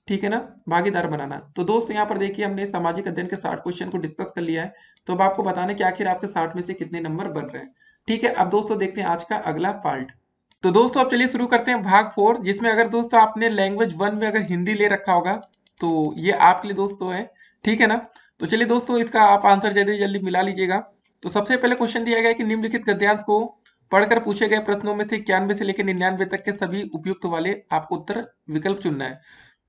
ठीक है ना भागीदार बनाना तो दोस्तों यहाँ पर देखिए हमने सामाजिक अध्ययन के साठ क्वेश्चन को डिस्कस कर लिया है तो अब आपको बताने कि आखिर आपके साठ में से कितने नंबर बन रहे हैं ठीक है अब दोस्तों देखते हैं आज का अगला पार्ट तो दोस्तों अब चलिए शुरू करते हैं भाग फोर जिसमें अगर दोस्तों आपने लैंग्वेज वन में अगर हिंदी ले रखा होगा तो ये आपके लिए दोस्तों है ठीक है ना तो चलिए दोस्तों इसका आप आंसर जल्दी जल्दी मिला लीजिएगा तो सबसे पहले क्वेश्चन दिया गया कि निम्नलिखित गद्यांश को पढ़कर पूछे गए प्रश्नों में से इक्यानवे से लेकर निन्यानवे तक के सभी उपयुक्त वाले आपको उत्तर विकल्प चुनना है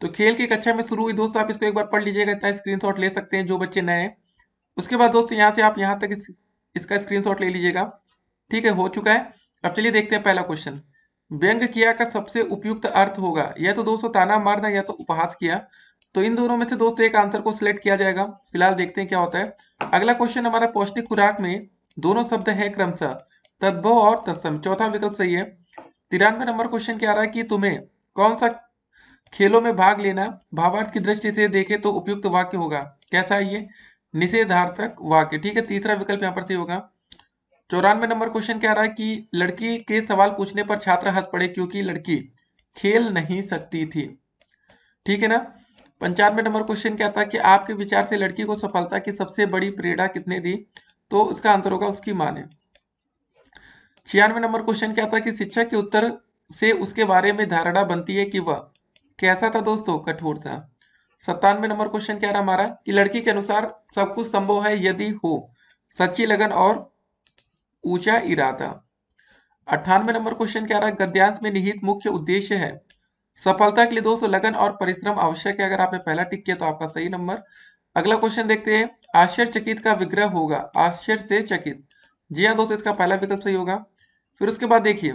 तो खेल की कक्षा में शुरू हुई दोस्तों आप इसको एक बार पढ़ लीजिएगा इतना स्क्रीन ले सकते हैं जो बच्चे नए हैं उसके बाद दोस्तों यहाँ से आप यहाँ तक इसका स्क्रीन ले लीजिएगा ठीक है हो चुका है अब चलिए देखते हैं पहला क्वेश्चन व्यंग किया का सबसे उपयुक्त अर्थ होगा या तो दोस्तों ताना मारना या तो उपहास किया तो इन दोनों में से दोस्तों एक आंसर को सिलेक्ट किया जाएगा फिलहाल देखते हैं क्या होता है अगला क्वेश्चन हमारा पौष्टिक खुराक में दोनों शब्द है क्रमशः तद्भव और तत्सम चौथा विकल्प सही है तिरानवे नंबर क्वेश्चन क्या आ रहा है कि तुम्हें कौन सा खेलों में भाग लेना भावार्थ की दृष्टि से देखे तो उपयुक्त वाक्य होगा कैसा है ये निषेधार्थक वाक्य ठीक है तीसरा विकल्प यहाँ पर सही होगा चौरानवे नंबर क्वेश्चन क्या आ रहा है कि लड़की के सवाल पूछने पर छात्र हंस पड़े क्योंकि लड़की खेल नहीं सकती थी ठीक है ना पंचानवे नंबर क्वेश्चन क्या था कि आपके विचार से लड़की को सफलता की सबसे बड़ी प्रेरणा कितने दी तो उसका अंतर होगा उसकी माने छियानवे नंबर क्वेश्चन क्या था कि शिक्षा के उत्तर से उसके बारे में धारणा बनती है कि वह कैसा था दोस्तों कठोर था सत्तानवे नंबर क्वेश्चन क्या रहा हमारा कि लड़की के अनुसार सब कुछ संभव है यदि हो सच्ची लगन और ऊंचा इरादा अट्ठानवे नंबर क्वेश्चन क्या रहा गद्यांश में निहित मुख्य उद्देश्य है सफलता के लिए दोस्तों लगन और परिश्रम आवश्यक है अगर आपने पहला टिक किया तो आपका सही नंबर अगला क्वेश्चन देखते हैं आश्चर्यचकित का विग्रह होगा आश्चर्य से चकित जी हाँ दोस्तों इसका पहला विकल्प सही होगा फिर उसके बाद देखिए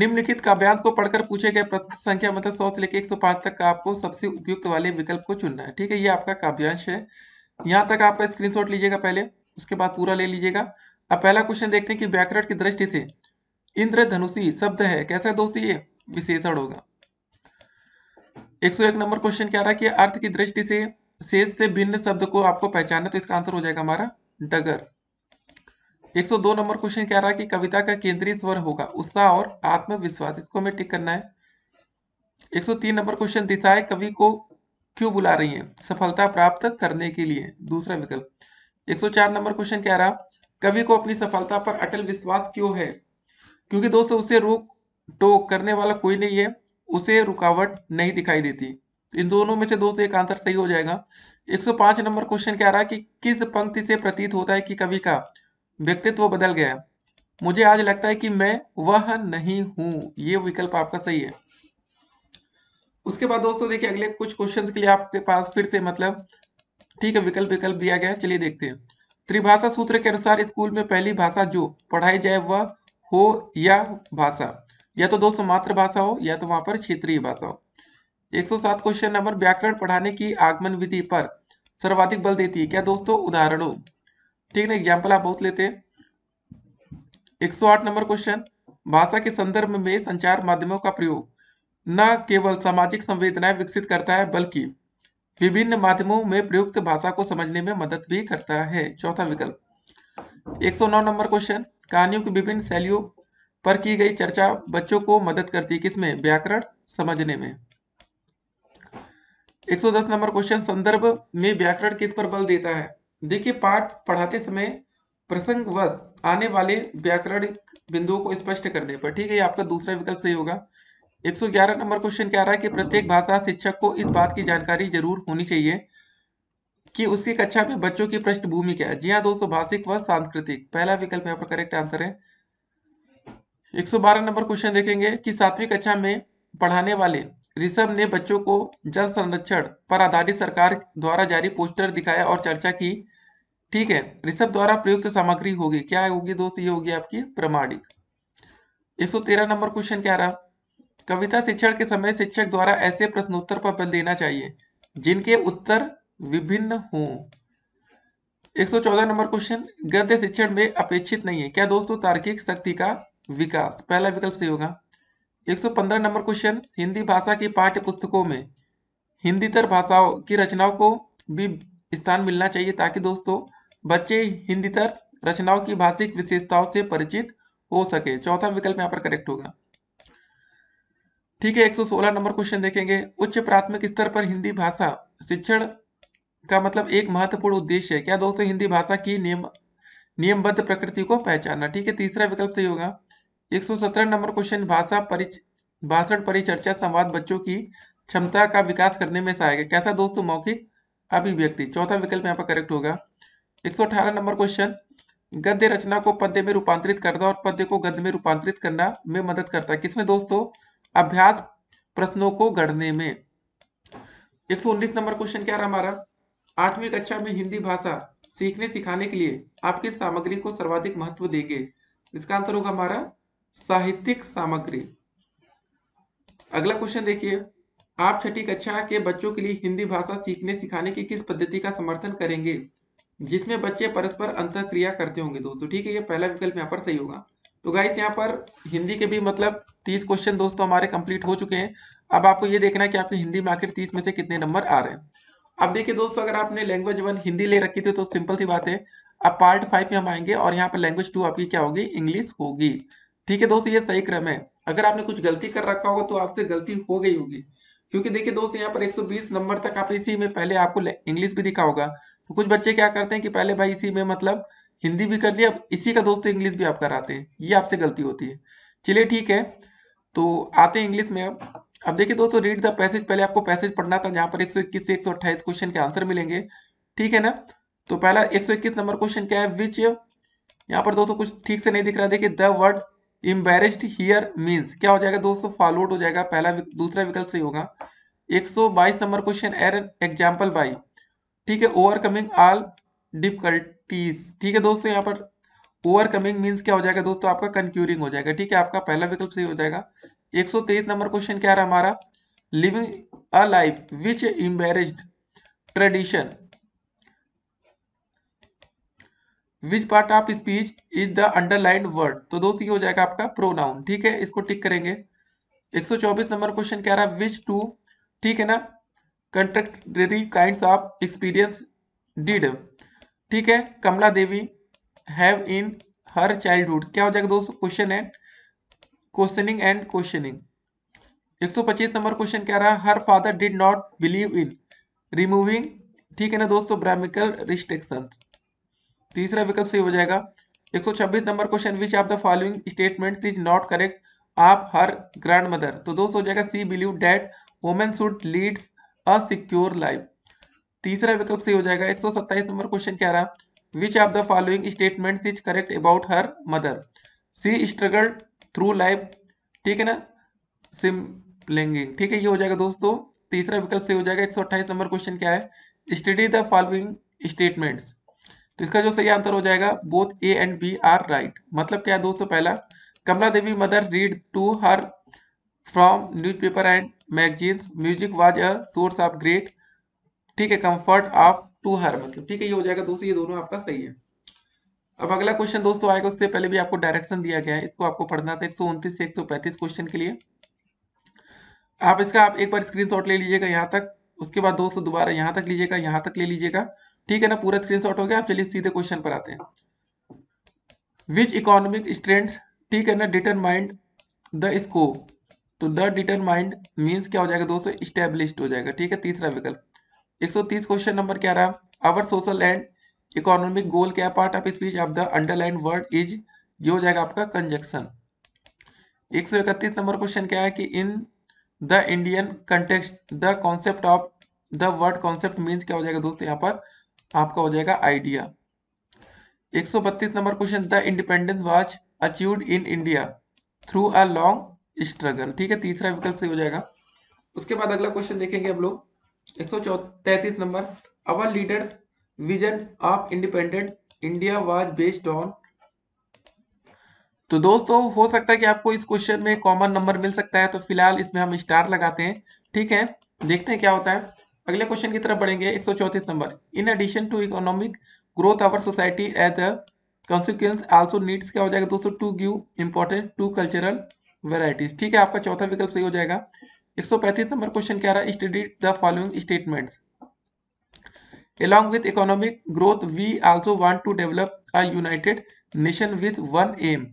निम्नलिखित काव्यांश को पढ़कर पूछे गए प्रतिशत संख्या मतलब 100 से लेकर 105 तक का आपको सबसे उपयुक्त वाले विकल्प को चुनना है ठीक है ये आपका काव्यांश है यहाँ तक आपका स्क्रीनशॉट लीजिएगा पहले उसके बाद पूरा ले लीजिएगा अब पहला क्वेश्चन देखते हैं कि व्याकरण की दृष्टि से इंद्रधनुषी शब्द है कैसा दोस्त ये विशेषण होगा 101 नंबर क्वेश्चन क्या रहा कि अर्थ की दृष्टि से शेष से भिन्न शब्द को आपको पहचानना तो इसका आंसर हो जाएगा हमारा डगर 102 नंबर क्वेश्चन क्या रहा कि कविता का केंद्रीय स्वर होगा उत्साह और आत्मविश्वास इसको हमें टिक करना है 103 नंबर क्वेश्चन दिशाएं कवि को क्यों बुला रही है सफलता प्राप्त करने के लिए दूसरा विकल्प चार नंबर क्वेश्चन क्या रहा कवि को अपनी सफलता पर अटल विश्वास क्यों है क्योंकि दोस्तों उसे रोक टोक करने वाला कोई नहीं है उसे रुकावट नहीं दिखाई देती इन दोनों में से दो से एक आंसर सही हो जाएगा 105 नंबर क्वेश्चन क्या रहा है कि किस पंक्ति से प्रतीत होता है कि कवि का व्यक्तित्व बदल गया मुझे आज लगता है कि मैं वह नहीं हूं ये विकल्प आपका सही है उसके बाद दोस्तों देखिए अगले कुछ क्वेश्चन के लिए आपके पास फिर से मतलब ठीक है विकल्प विकल्प दिया गया चलिए देखते हैं त्रिभाषा सूत्र के अनुसार स्कूल में पहली भाषा जो पढ़ाई जाए वह हो या भाषा या तो दोस्तों मातृभाषा हो या तो वहां पर क्षेत्रीय भाषा हो 107 क्वेश्चन नंबर व्याकरण पढ़ाने की आगमन विधि पर सर्वाधिक बल देती है क्या दोस्तों उदाहरण ठीक है एग्जाम्पल आप बहुत लेते हैं 108 नंबर क्वेश्चन भाषा के संदर्भ में संचार माध्यमों का प्रयोग न केवल सामाजिक संवेदनाएं विकसित करता है बल्कि विभिन्न माध्यमों में प्रयुक्त भाषा को समझने में मदद भी करता है चौथा विकल्प 109 नंबर क्वेश्चन कहानियों की विभिन्न शैलियों पर की गई चर्चा बच्चों को मदद करती है किसमें व्याकरण समझने में 110 नंबर क्वेश्चन संदर्भ में व्याकरण किस पर बल देता है देखिए पाठ पढ़ाते समय प्रसंग व आने वाले व्याकरण बिंदुओं को स्पष्ट कर दे पर ठीक है आपका दूसरा विकल्प सही होगा 111 नंबर क्वेश्चन क्या रहा है कि प्रत्येक भाषा शिक्षक को इस बात की जानकारी जरूर होनी चाहिए कि उसकी कक्षा में बच्चों की पृष्ठभूमि क्या है जी हाँ दोस्तों भाषिक व सांस्कृतिक पहला विकल्प यहाँ पर करेक्ट आंसर है 112 नंबर क्वेश्चन देखेंगे कि सातवीं कक्षा में पढ़ाने वाले ऋषभ ने बच्चों को जल संरक्षण पर आधारित सरकार द्वारा जारी पोस्टर दिखाया और चर्चा की ठीक है ऋषभ द्वारा प्रयुक्त सामग्री होगी क्या होगी दोस्त ये होगी आपकी प्रमाणिक 113 नंबर क्वेश्चन क्या रहा कविता शिक्षण के समय शिक्षक द्वारा ऐसे प्रश्नोत्तर पर बल देना चाहिए जिनके उत्तर विभिन्न हों 114 नंबर क्वेश्चन गद्य शिक्षण में अपेक्षित नहीं है क्या दोस्तों तार्किक शक्ति का विकास पहला विकल्प सही होगा 115 नंबर क्वेश्चन हिंदी भाषा की पाठ्य पुस्तकों में हिंदीतर भाषाओं की रचनाओं को भी स्थान मिलना चाहिए ताकि दोस्तों बच्चे हिंदीतर रचनाओं की भाषिक विशेषताओं से परिचित हो सके चौथा विकल्प यहाँ पर करेक्ट होगा ठीक है 116 नंबर क्वेश्चन देखेंगे उच्च प्राथमिक स्तर पर हिंदी भाषा शिक्षण का मतलब एक महत्वपूर्ण उद्देश्य है क्या दोस्तों हिंदी भाषा की नियम नियमबद्ध प्रकृति को पहचानना ठीक है तीसरा विकल्प सही होगा 117 नंबर क्वेश्चन भाषा परिच भाषण परिचर्चा संवाद बच्चों की क्षमता का विकास करने में सहायक है कैसा दोस्तों मौखिक अभिव्यक्ति चौथा विकल्प यहाँ पर करेक्ट होगा 118 नंबर क्वेश्चन गद्य रचना को पद्य में रूपांतरित करना और पद्य को गद्य में रूपांतरित करना में मदद करता है किसमें दोस्तों अभ्यास प्रश्नों को गढ़ने में 119 नंबर क्वेश्चन क्या रहा हमारा आठवीं कक्षा में हिंदी भाषा सीखने सिखाने के लिए आप किस सामग्री को सर्वाधिक महत्व देंगे इसका आंसर होगा हमारा साहित्यिक सामग्री अगला क्वेश्चन देखिए आप छठी कक्षा के बच्चों के लिए हिंदी भाषा सीखने सिखाने की किस पद्धति का समर्थन करेंगे जिसमें बच्चे परस्पर अंतर क्रिया करते होंगे दोस्तों ठीक है ये पहला विकल्प यहाँ पर सही होगा तो गाइस यहाँ पर हिंदी के भी मतलब तीस क्वेश्चन दोस्तों हमारे कंप्लीट हो चुके हैं अब आपको ये देखना है कि आपके हिंदी मार्केट तीस में से कितने नंबर आ रहे हैं अब देखिए दोस्तों अगर आपने लैंग्वेज वन हिंदी ले रखी थी तो सिंपल सी बात है अब पार्ट फाइव में हम आएंगे और यहाँ पर लैंग्वेज टू आपकी क्या होगी इंग्लिश होगी ठीक है दोस्त ये सही क्रम है अगर आपने कुछ गलती कर रखा होगा तो आपसे गलती हो गई होगी क्योंकि देखिए दोस्त यहाँ पर 120 नंबर तक आप इसी में पहले आपको इंग्लिश भी दिखा होगा तो कुछ बच्चे क्या करते हैं कि पहले भाई इसी में मतलब हिंदी भी कर दिया अब इसी का दोस्त इंग्लिश भी आप कराते हैं ये आपसे गलती होती है चलिए ठीक है तो आते हैं इंग्लिश में अब अब देखिए दोस्तों रीड द पैसेज पहले आपको पैसेज पढ़ना था जहाँ पर एक से एक क्वेश्चन के आंसर मिलेंगे ठीक है ना तो पहला एक नंबर क्वेश्चन क्या है विच यहाँ पर दोस्तों कुछ ठीक से नहीं दिख रहा देखिए the word embarrassed here means क्या हो जाएगा दोस्तों फॉलोड हो जाएगा पहला दूसरा विकल्प सही होगा 122 number question uh an example by ठीक है ओवरकमिंग ऑल डिफिकल्टीज ठीक है दोस्तों यहाँ पर ओवरकमिंग मीन्स क्या हो जाएगा दोस्तों आपका कंक्यूरिंग हो जाएगा ठीक है आपका पहला विकल्प सही हो जाएगा 123 नंबर क्वेश्चन क्या रहा हमारा living a life which embarrassed tradition which part of speech is the underline word तो दोस्तों ये हो जाएगा आपका प्रोनाउन ठीक है इसको टिक करेंगे 124 नंबर क्वेश्चन कह रहा है विच टू ठीक है ना contradictory kind of experience did ठीक है कमला देवी हैव इन हर चाइल्डहुड क्या हो जाएगा दोस्तों question and questioning and questioning 125 number question कह रहा है her father did not believe in removing ठीक है ना दोस्तों ब्रामिकल रिस्ट्रिक्शन तीसरा विकल्प सही हो जाएगा 126 number question which of the following statement is not correct आप हर ग्रैंड मदर तो दोस्त हो जाएगा she believe that women should lead a secure life तीसरा विकल्प सही हो जाएगा 127 नंबर क्वेश्चन क्या रहा which of the following statement is correct about her mother she struggle through life ठीक है ना सिम लिंगिंग ठीक है ये हो जाएगा दोस्तों तीसरा विकल्प सही हो जाएगा 128 नंबर क्वेश्चन क्या है स्टडी द फॉलोइंग स्टेटमेंट्स तो इसका जो सही आंसर हो जाएगा both A and B are right मतलब क्या है दोस्तों पहला Kamala Devi mother read to her from newspaper and magazines music was a source of great ठीक है कंफर्ट ऑफ टू हर मतलब ठीक है ये हो जाएगा दोस्तों ये दोनों आपका सही है अब अगला क्वेश्चन दोस्तों आएगा उससे पहले भी आपको डायरेक्शन दिया गया है इसको आपको पढ़ना था एक से एक क्वेश्चन के लिए आप इसका आप एक बार स्क्रीनशॉट ले लीजिएगा यहाँ तक उसके बाद दोस्तों दोबारा यहाँ तक लीजिएगा यहाँ तक ले लीजिएगा ठीक है ना पूरा स्क्रीन हो गया आप चलिए सीधे क्वेश्चन पर आते हैं विच इकोनॉमिक स्ट्रेंथ ठीक है ना डिटरमाइंड द स्कोप तो द डिटरमाइंड मीन्स क्या हो जाएगा दोस्तों स्टेब्लिश हो जाएगा ठीक है तीसरा विकल्प 130 क्वेश्चन नंबर क्या रहा our social and economic goal क्या part of speech of the underline word is ये हो जाएगा आपका कंजक्शन इकतीस नंबर क्वेश्चन क्या है कि in the Indian context the concept of the word concept means क्या हो जाएगा दोस्तों यहाँ पर आपका हो जाएगा idea 132 number question the independence was achieve in India through a long struggle ठीक है तीसरा विकल्प सही हो जाएगा उसके बाद अगला क्वेश्चन देखेंगे हम लोग एक सौ number our leaders vision of independent India was based on तो दोस्तों हो सकता है कि आपको इस क्वेश्चन में कॉमन नंबर मिल सकता है तो फिलहाल इसमें हम स्टार लगाते हैं ठीक है देखते हैं क्या होता है अगले क्वेश्चन की तरफ बढ़ेंगे एक number in addition to economic growth our society as a consequence also needs क्या हो जाएगा दोस्तों to give importance to cultural varieties ठीक है आपका चौथा विकल्प सही हो जाएगा एक नंबर क्वेश्चन क्या रहा है study the following statement along with economic growth we also want to develop a united nation with one aim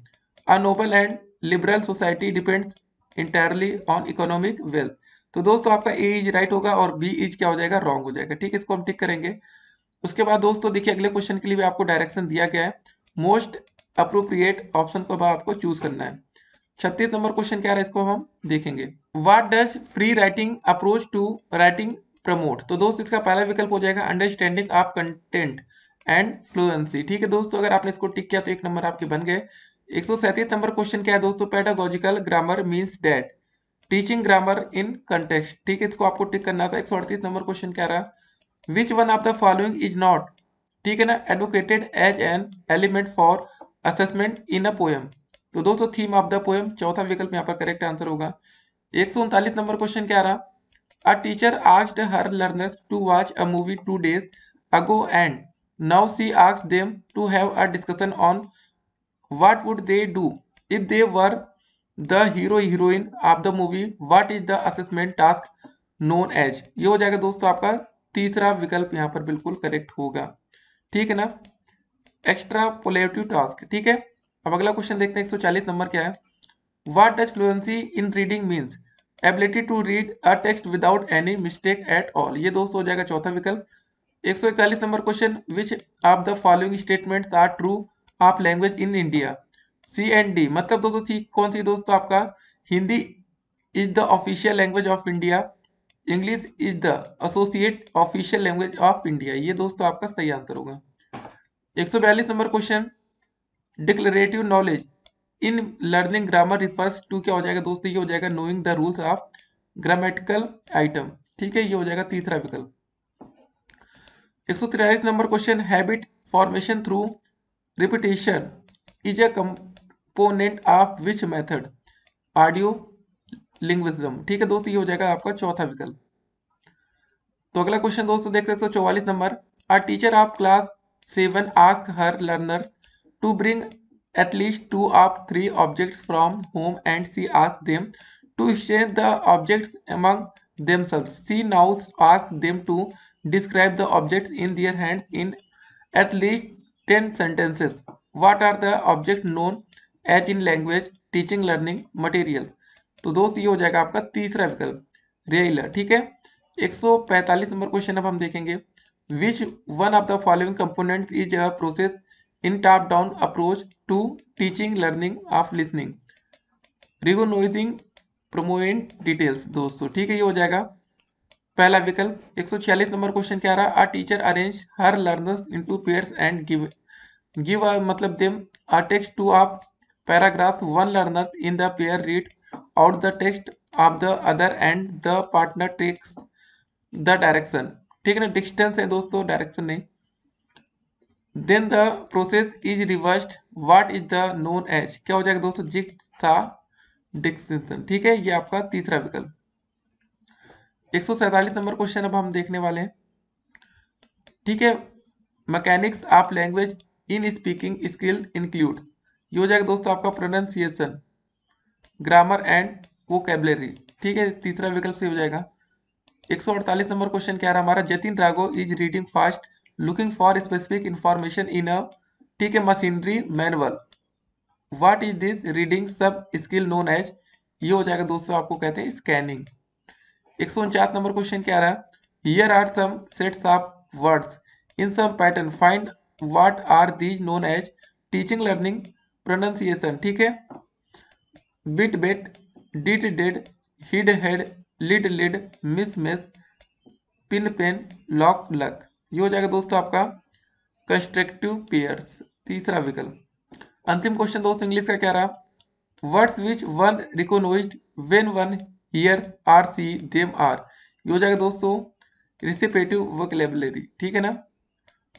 a noble and liberal society depends entirely on economic wealth तो दोस्तों आपका ए इज राइट होगा और बी इज क्या हो जाएगा रॉन्ग हो जाएगा ठीक है इसको हम टिक करेंगे उसके बाद दोस्तों देखिए अगले क्वेश्चन के लिए भी आपको डायरेक्शन दिया गया है मोस्ट अप्रोप्रिएट ऑप्शन को आपको चूज करना है छत्तीस नंबर क्वेश्चन क्या है इसको हम देखेंगे what does free writing approach to writing promote तो दोस्त इसका पहला विकल्प हो जाएगा understanding of content and fluency ठीक है दोस्तों अगर आपने इसको टिक किया तो एक नंबर आपके बन गए एक नंबर क्वेश्चन क्या है दोस्तों pedagogical grammar means that teaching grammar in context ठीक है इसको आपको टिक करना था एक नंबर क्वेश्चन कह रहा है which one of the following is not ठीक है ना advocated as an element for assessment in a poem तो दोस्तों थीम ऑफ द पोएम चौथा विकल्प यहाँ पर करेक्ट आंसर होगा एक नंबर क्वेश्चन क्या रहा a teacher asked her learners to watch a movie two days ago and now she asked them to have a discussion on what would they do if they were the hero heroine of the movie what is the assessment task known as ये हो जाएगा दोस्तों आपका तीसरा विकल्प यहाँ पर बिल्कुल करेक्ट होगा ठीक है ना एक्स्ट्रा पोलेटिव टास्क ठीक है अब अगला क्वेश्चन देखते हैं 140 नंबर क्या है what does fluency in reading means ability to read a text without any mistake at all ये दोस्तों हो जाएगा चौथा विकल्प इकतालीस number question which of the following statements are true of language in India C and D मतलब दोस्तों सी कौन सी दोस्तों तो आपका Hindi is the official language of India English is the associate official language of India ये दोस्तों आपका सही आंसर होगा एक number question declarative knowledge in learning grammar refers to क्या हो जाएगा दोस्तों ये हो जाएगा knowing the rules of grammatical item ठीक है ये हो जाएगा तीसरा विकल्प एक number question habit formation through repetition is a exponent of which method audio lingualism ठीक है दोस्तों ये हो जाएगा आपका चौथा विकल्प तो अगला क्वेश्चन दोस्तों देख सकते हो चौवालीस number a teacher of class seven ask her learner to bring at least two of three objects from home and she ask them to exchange the objects among them सब she now ask them to describe the object in their hand in at least ten sentences what are the object known as in language teaching learning materials तो दोस्त ये हो जाएगा आपका तीसरा विकल्प रेलर ठीक है 145 नंबर क्वेश्चन अब हम देखेंगे which one of the following component is a process in top down approach to teaching learning of listening recognizing prominent details दोस्तों ठीक है ये हो जाएगा पहला विकल्प 146 नंबर क्वेश्चन क्या रहा a teacher arrange her learners into pairs and give give मतलब them a text two of Paragraph 1 Learners in the pair reads out the text of the other and the partner takes the direction. ठीक है ना डिस्टेंस है दोस्तों डायरेक्शन नहीं then the process is reversed what is the known as क्या हो जाएगा दोस्तों जिग था डिक्सिशन ठीक है ये आपका तीसरा विकल्प एक नंबर क्वेश्चन अब हम देखने वाले हैं ठीक है mechanics of language in speaking skill includes ये हो जाएगा दोस्तों आपका प्रोनाउंसिएशन ग्रामर एंड वोकेबलरी ठीक है तीसरा विकल्प से हो जाएगा 148 नंबर क्वेश्चन क्या रहा हमारा Jatin Ragho is reading fast looking for specific information in a ठीक है machinery manual what is this reading sub skill known as ये हो जाएगा दोस्तों आपको कहते हैं स्कैनिंग एक नंबर क्वेश्चन क्या रहा here are some sets of words in some pattern find what are these known as teaching learning pronunciation ठीक है bit bet did dead hid head lid lid miss miss pin pen lock luck ये हो जाएगा दोस्तों आपका कंस्ट्रक्टिव पेयर्स तीसरा विकल्प अंतिम क्वेश्चन दोस्तों इंग्लिश का क्या रहा words which one recognize when one hear are see them are ये हो जाएगा दोस्तों रिसिपेटिव वकलेबलरी ठीक है ना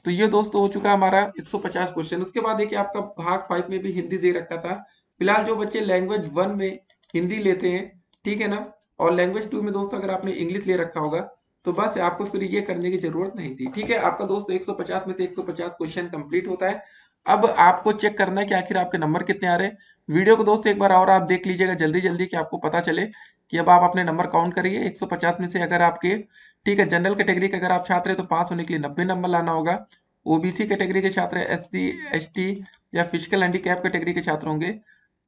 तो ये दोस्तों हो चुका हमारा 150 क्वेश्चन उसके बाद देखिए आपका भाग फाइव में भी हिंदी दे रखा था फिलहाल जो बच्चे लैंग्वेज वन में हिंदी लेते हैं ठीक है ना और लैंग्वेज टू में दोस्तों अगर आपने इंग्लिश ले रखा होगा तो बस आपको फिर ये करने की जरूरत नहीं थी ठीक है आपका दोस्तों तो एक में से एक क्वेश्चन कंप्लीट होता है अब आपको चेक करना है कि आखिर आपके नंबर कितने आ रहे हैं वीडियो को दोस्तों एक बार और आप देख लीजिएगा जल्दी जल्दी कि आपको पता चले कि अब आप अपने नंबर काउंट करिए 150 में से अगर आपके ठीक है जनरल कैटेगरी के अगर आप छात्र हैं तो पास होने के लिए नब्बे नंबर लाना होगा ओबीसी कैटेगरी के छात्र एस सी एस टी या फिजिकल हैंडीकैप कैटेगरी के छात्र होंगे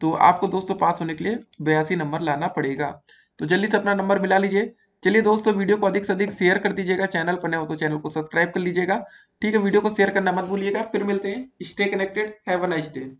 तो आपको दोस्तों पास होने के लिए बयासी नंबर लाना पड़ेगा तो जल्दी से अपना नंबर मिला लीजिए चलिए दोस्तों वीडियो को अधिक से अधिक शेयर कर दीजिएगा चैनल पर नए हो तो चैनल को सब्सक्राइब कर लीजिएगा ठीक है वीडियो को शेयर करना मत भूलिएगा फिर मिलते हैं stay connected have a nice day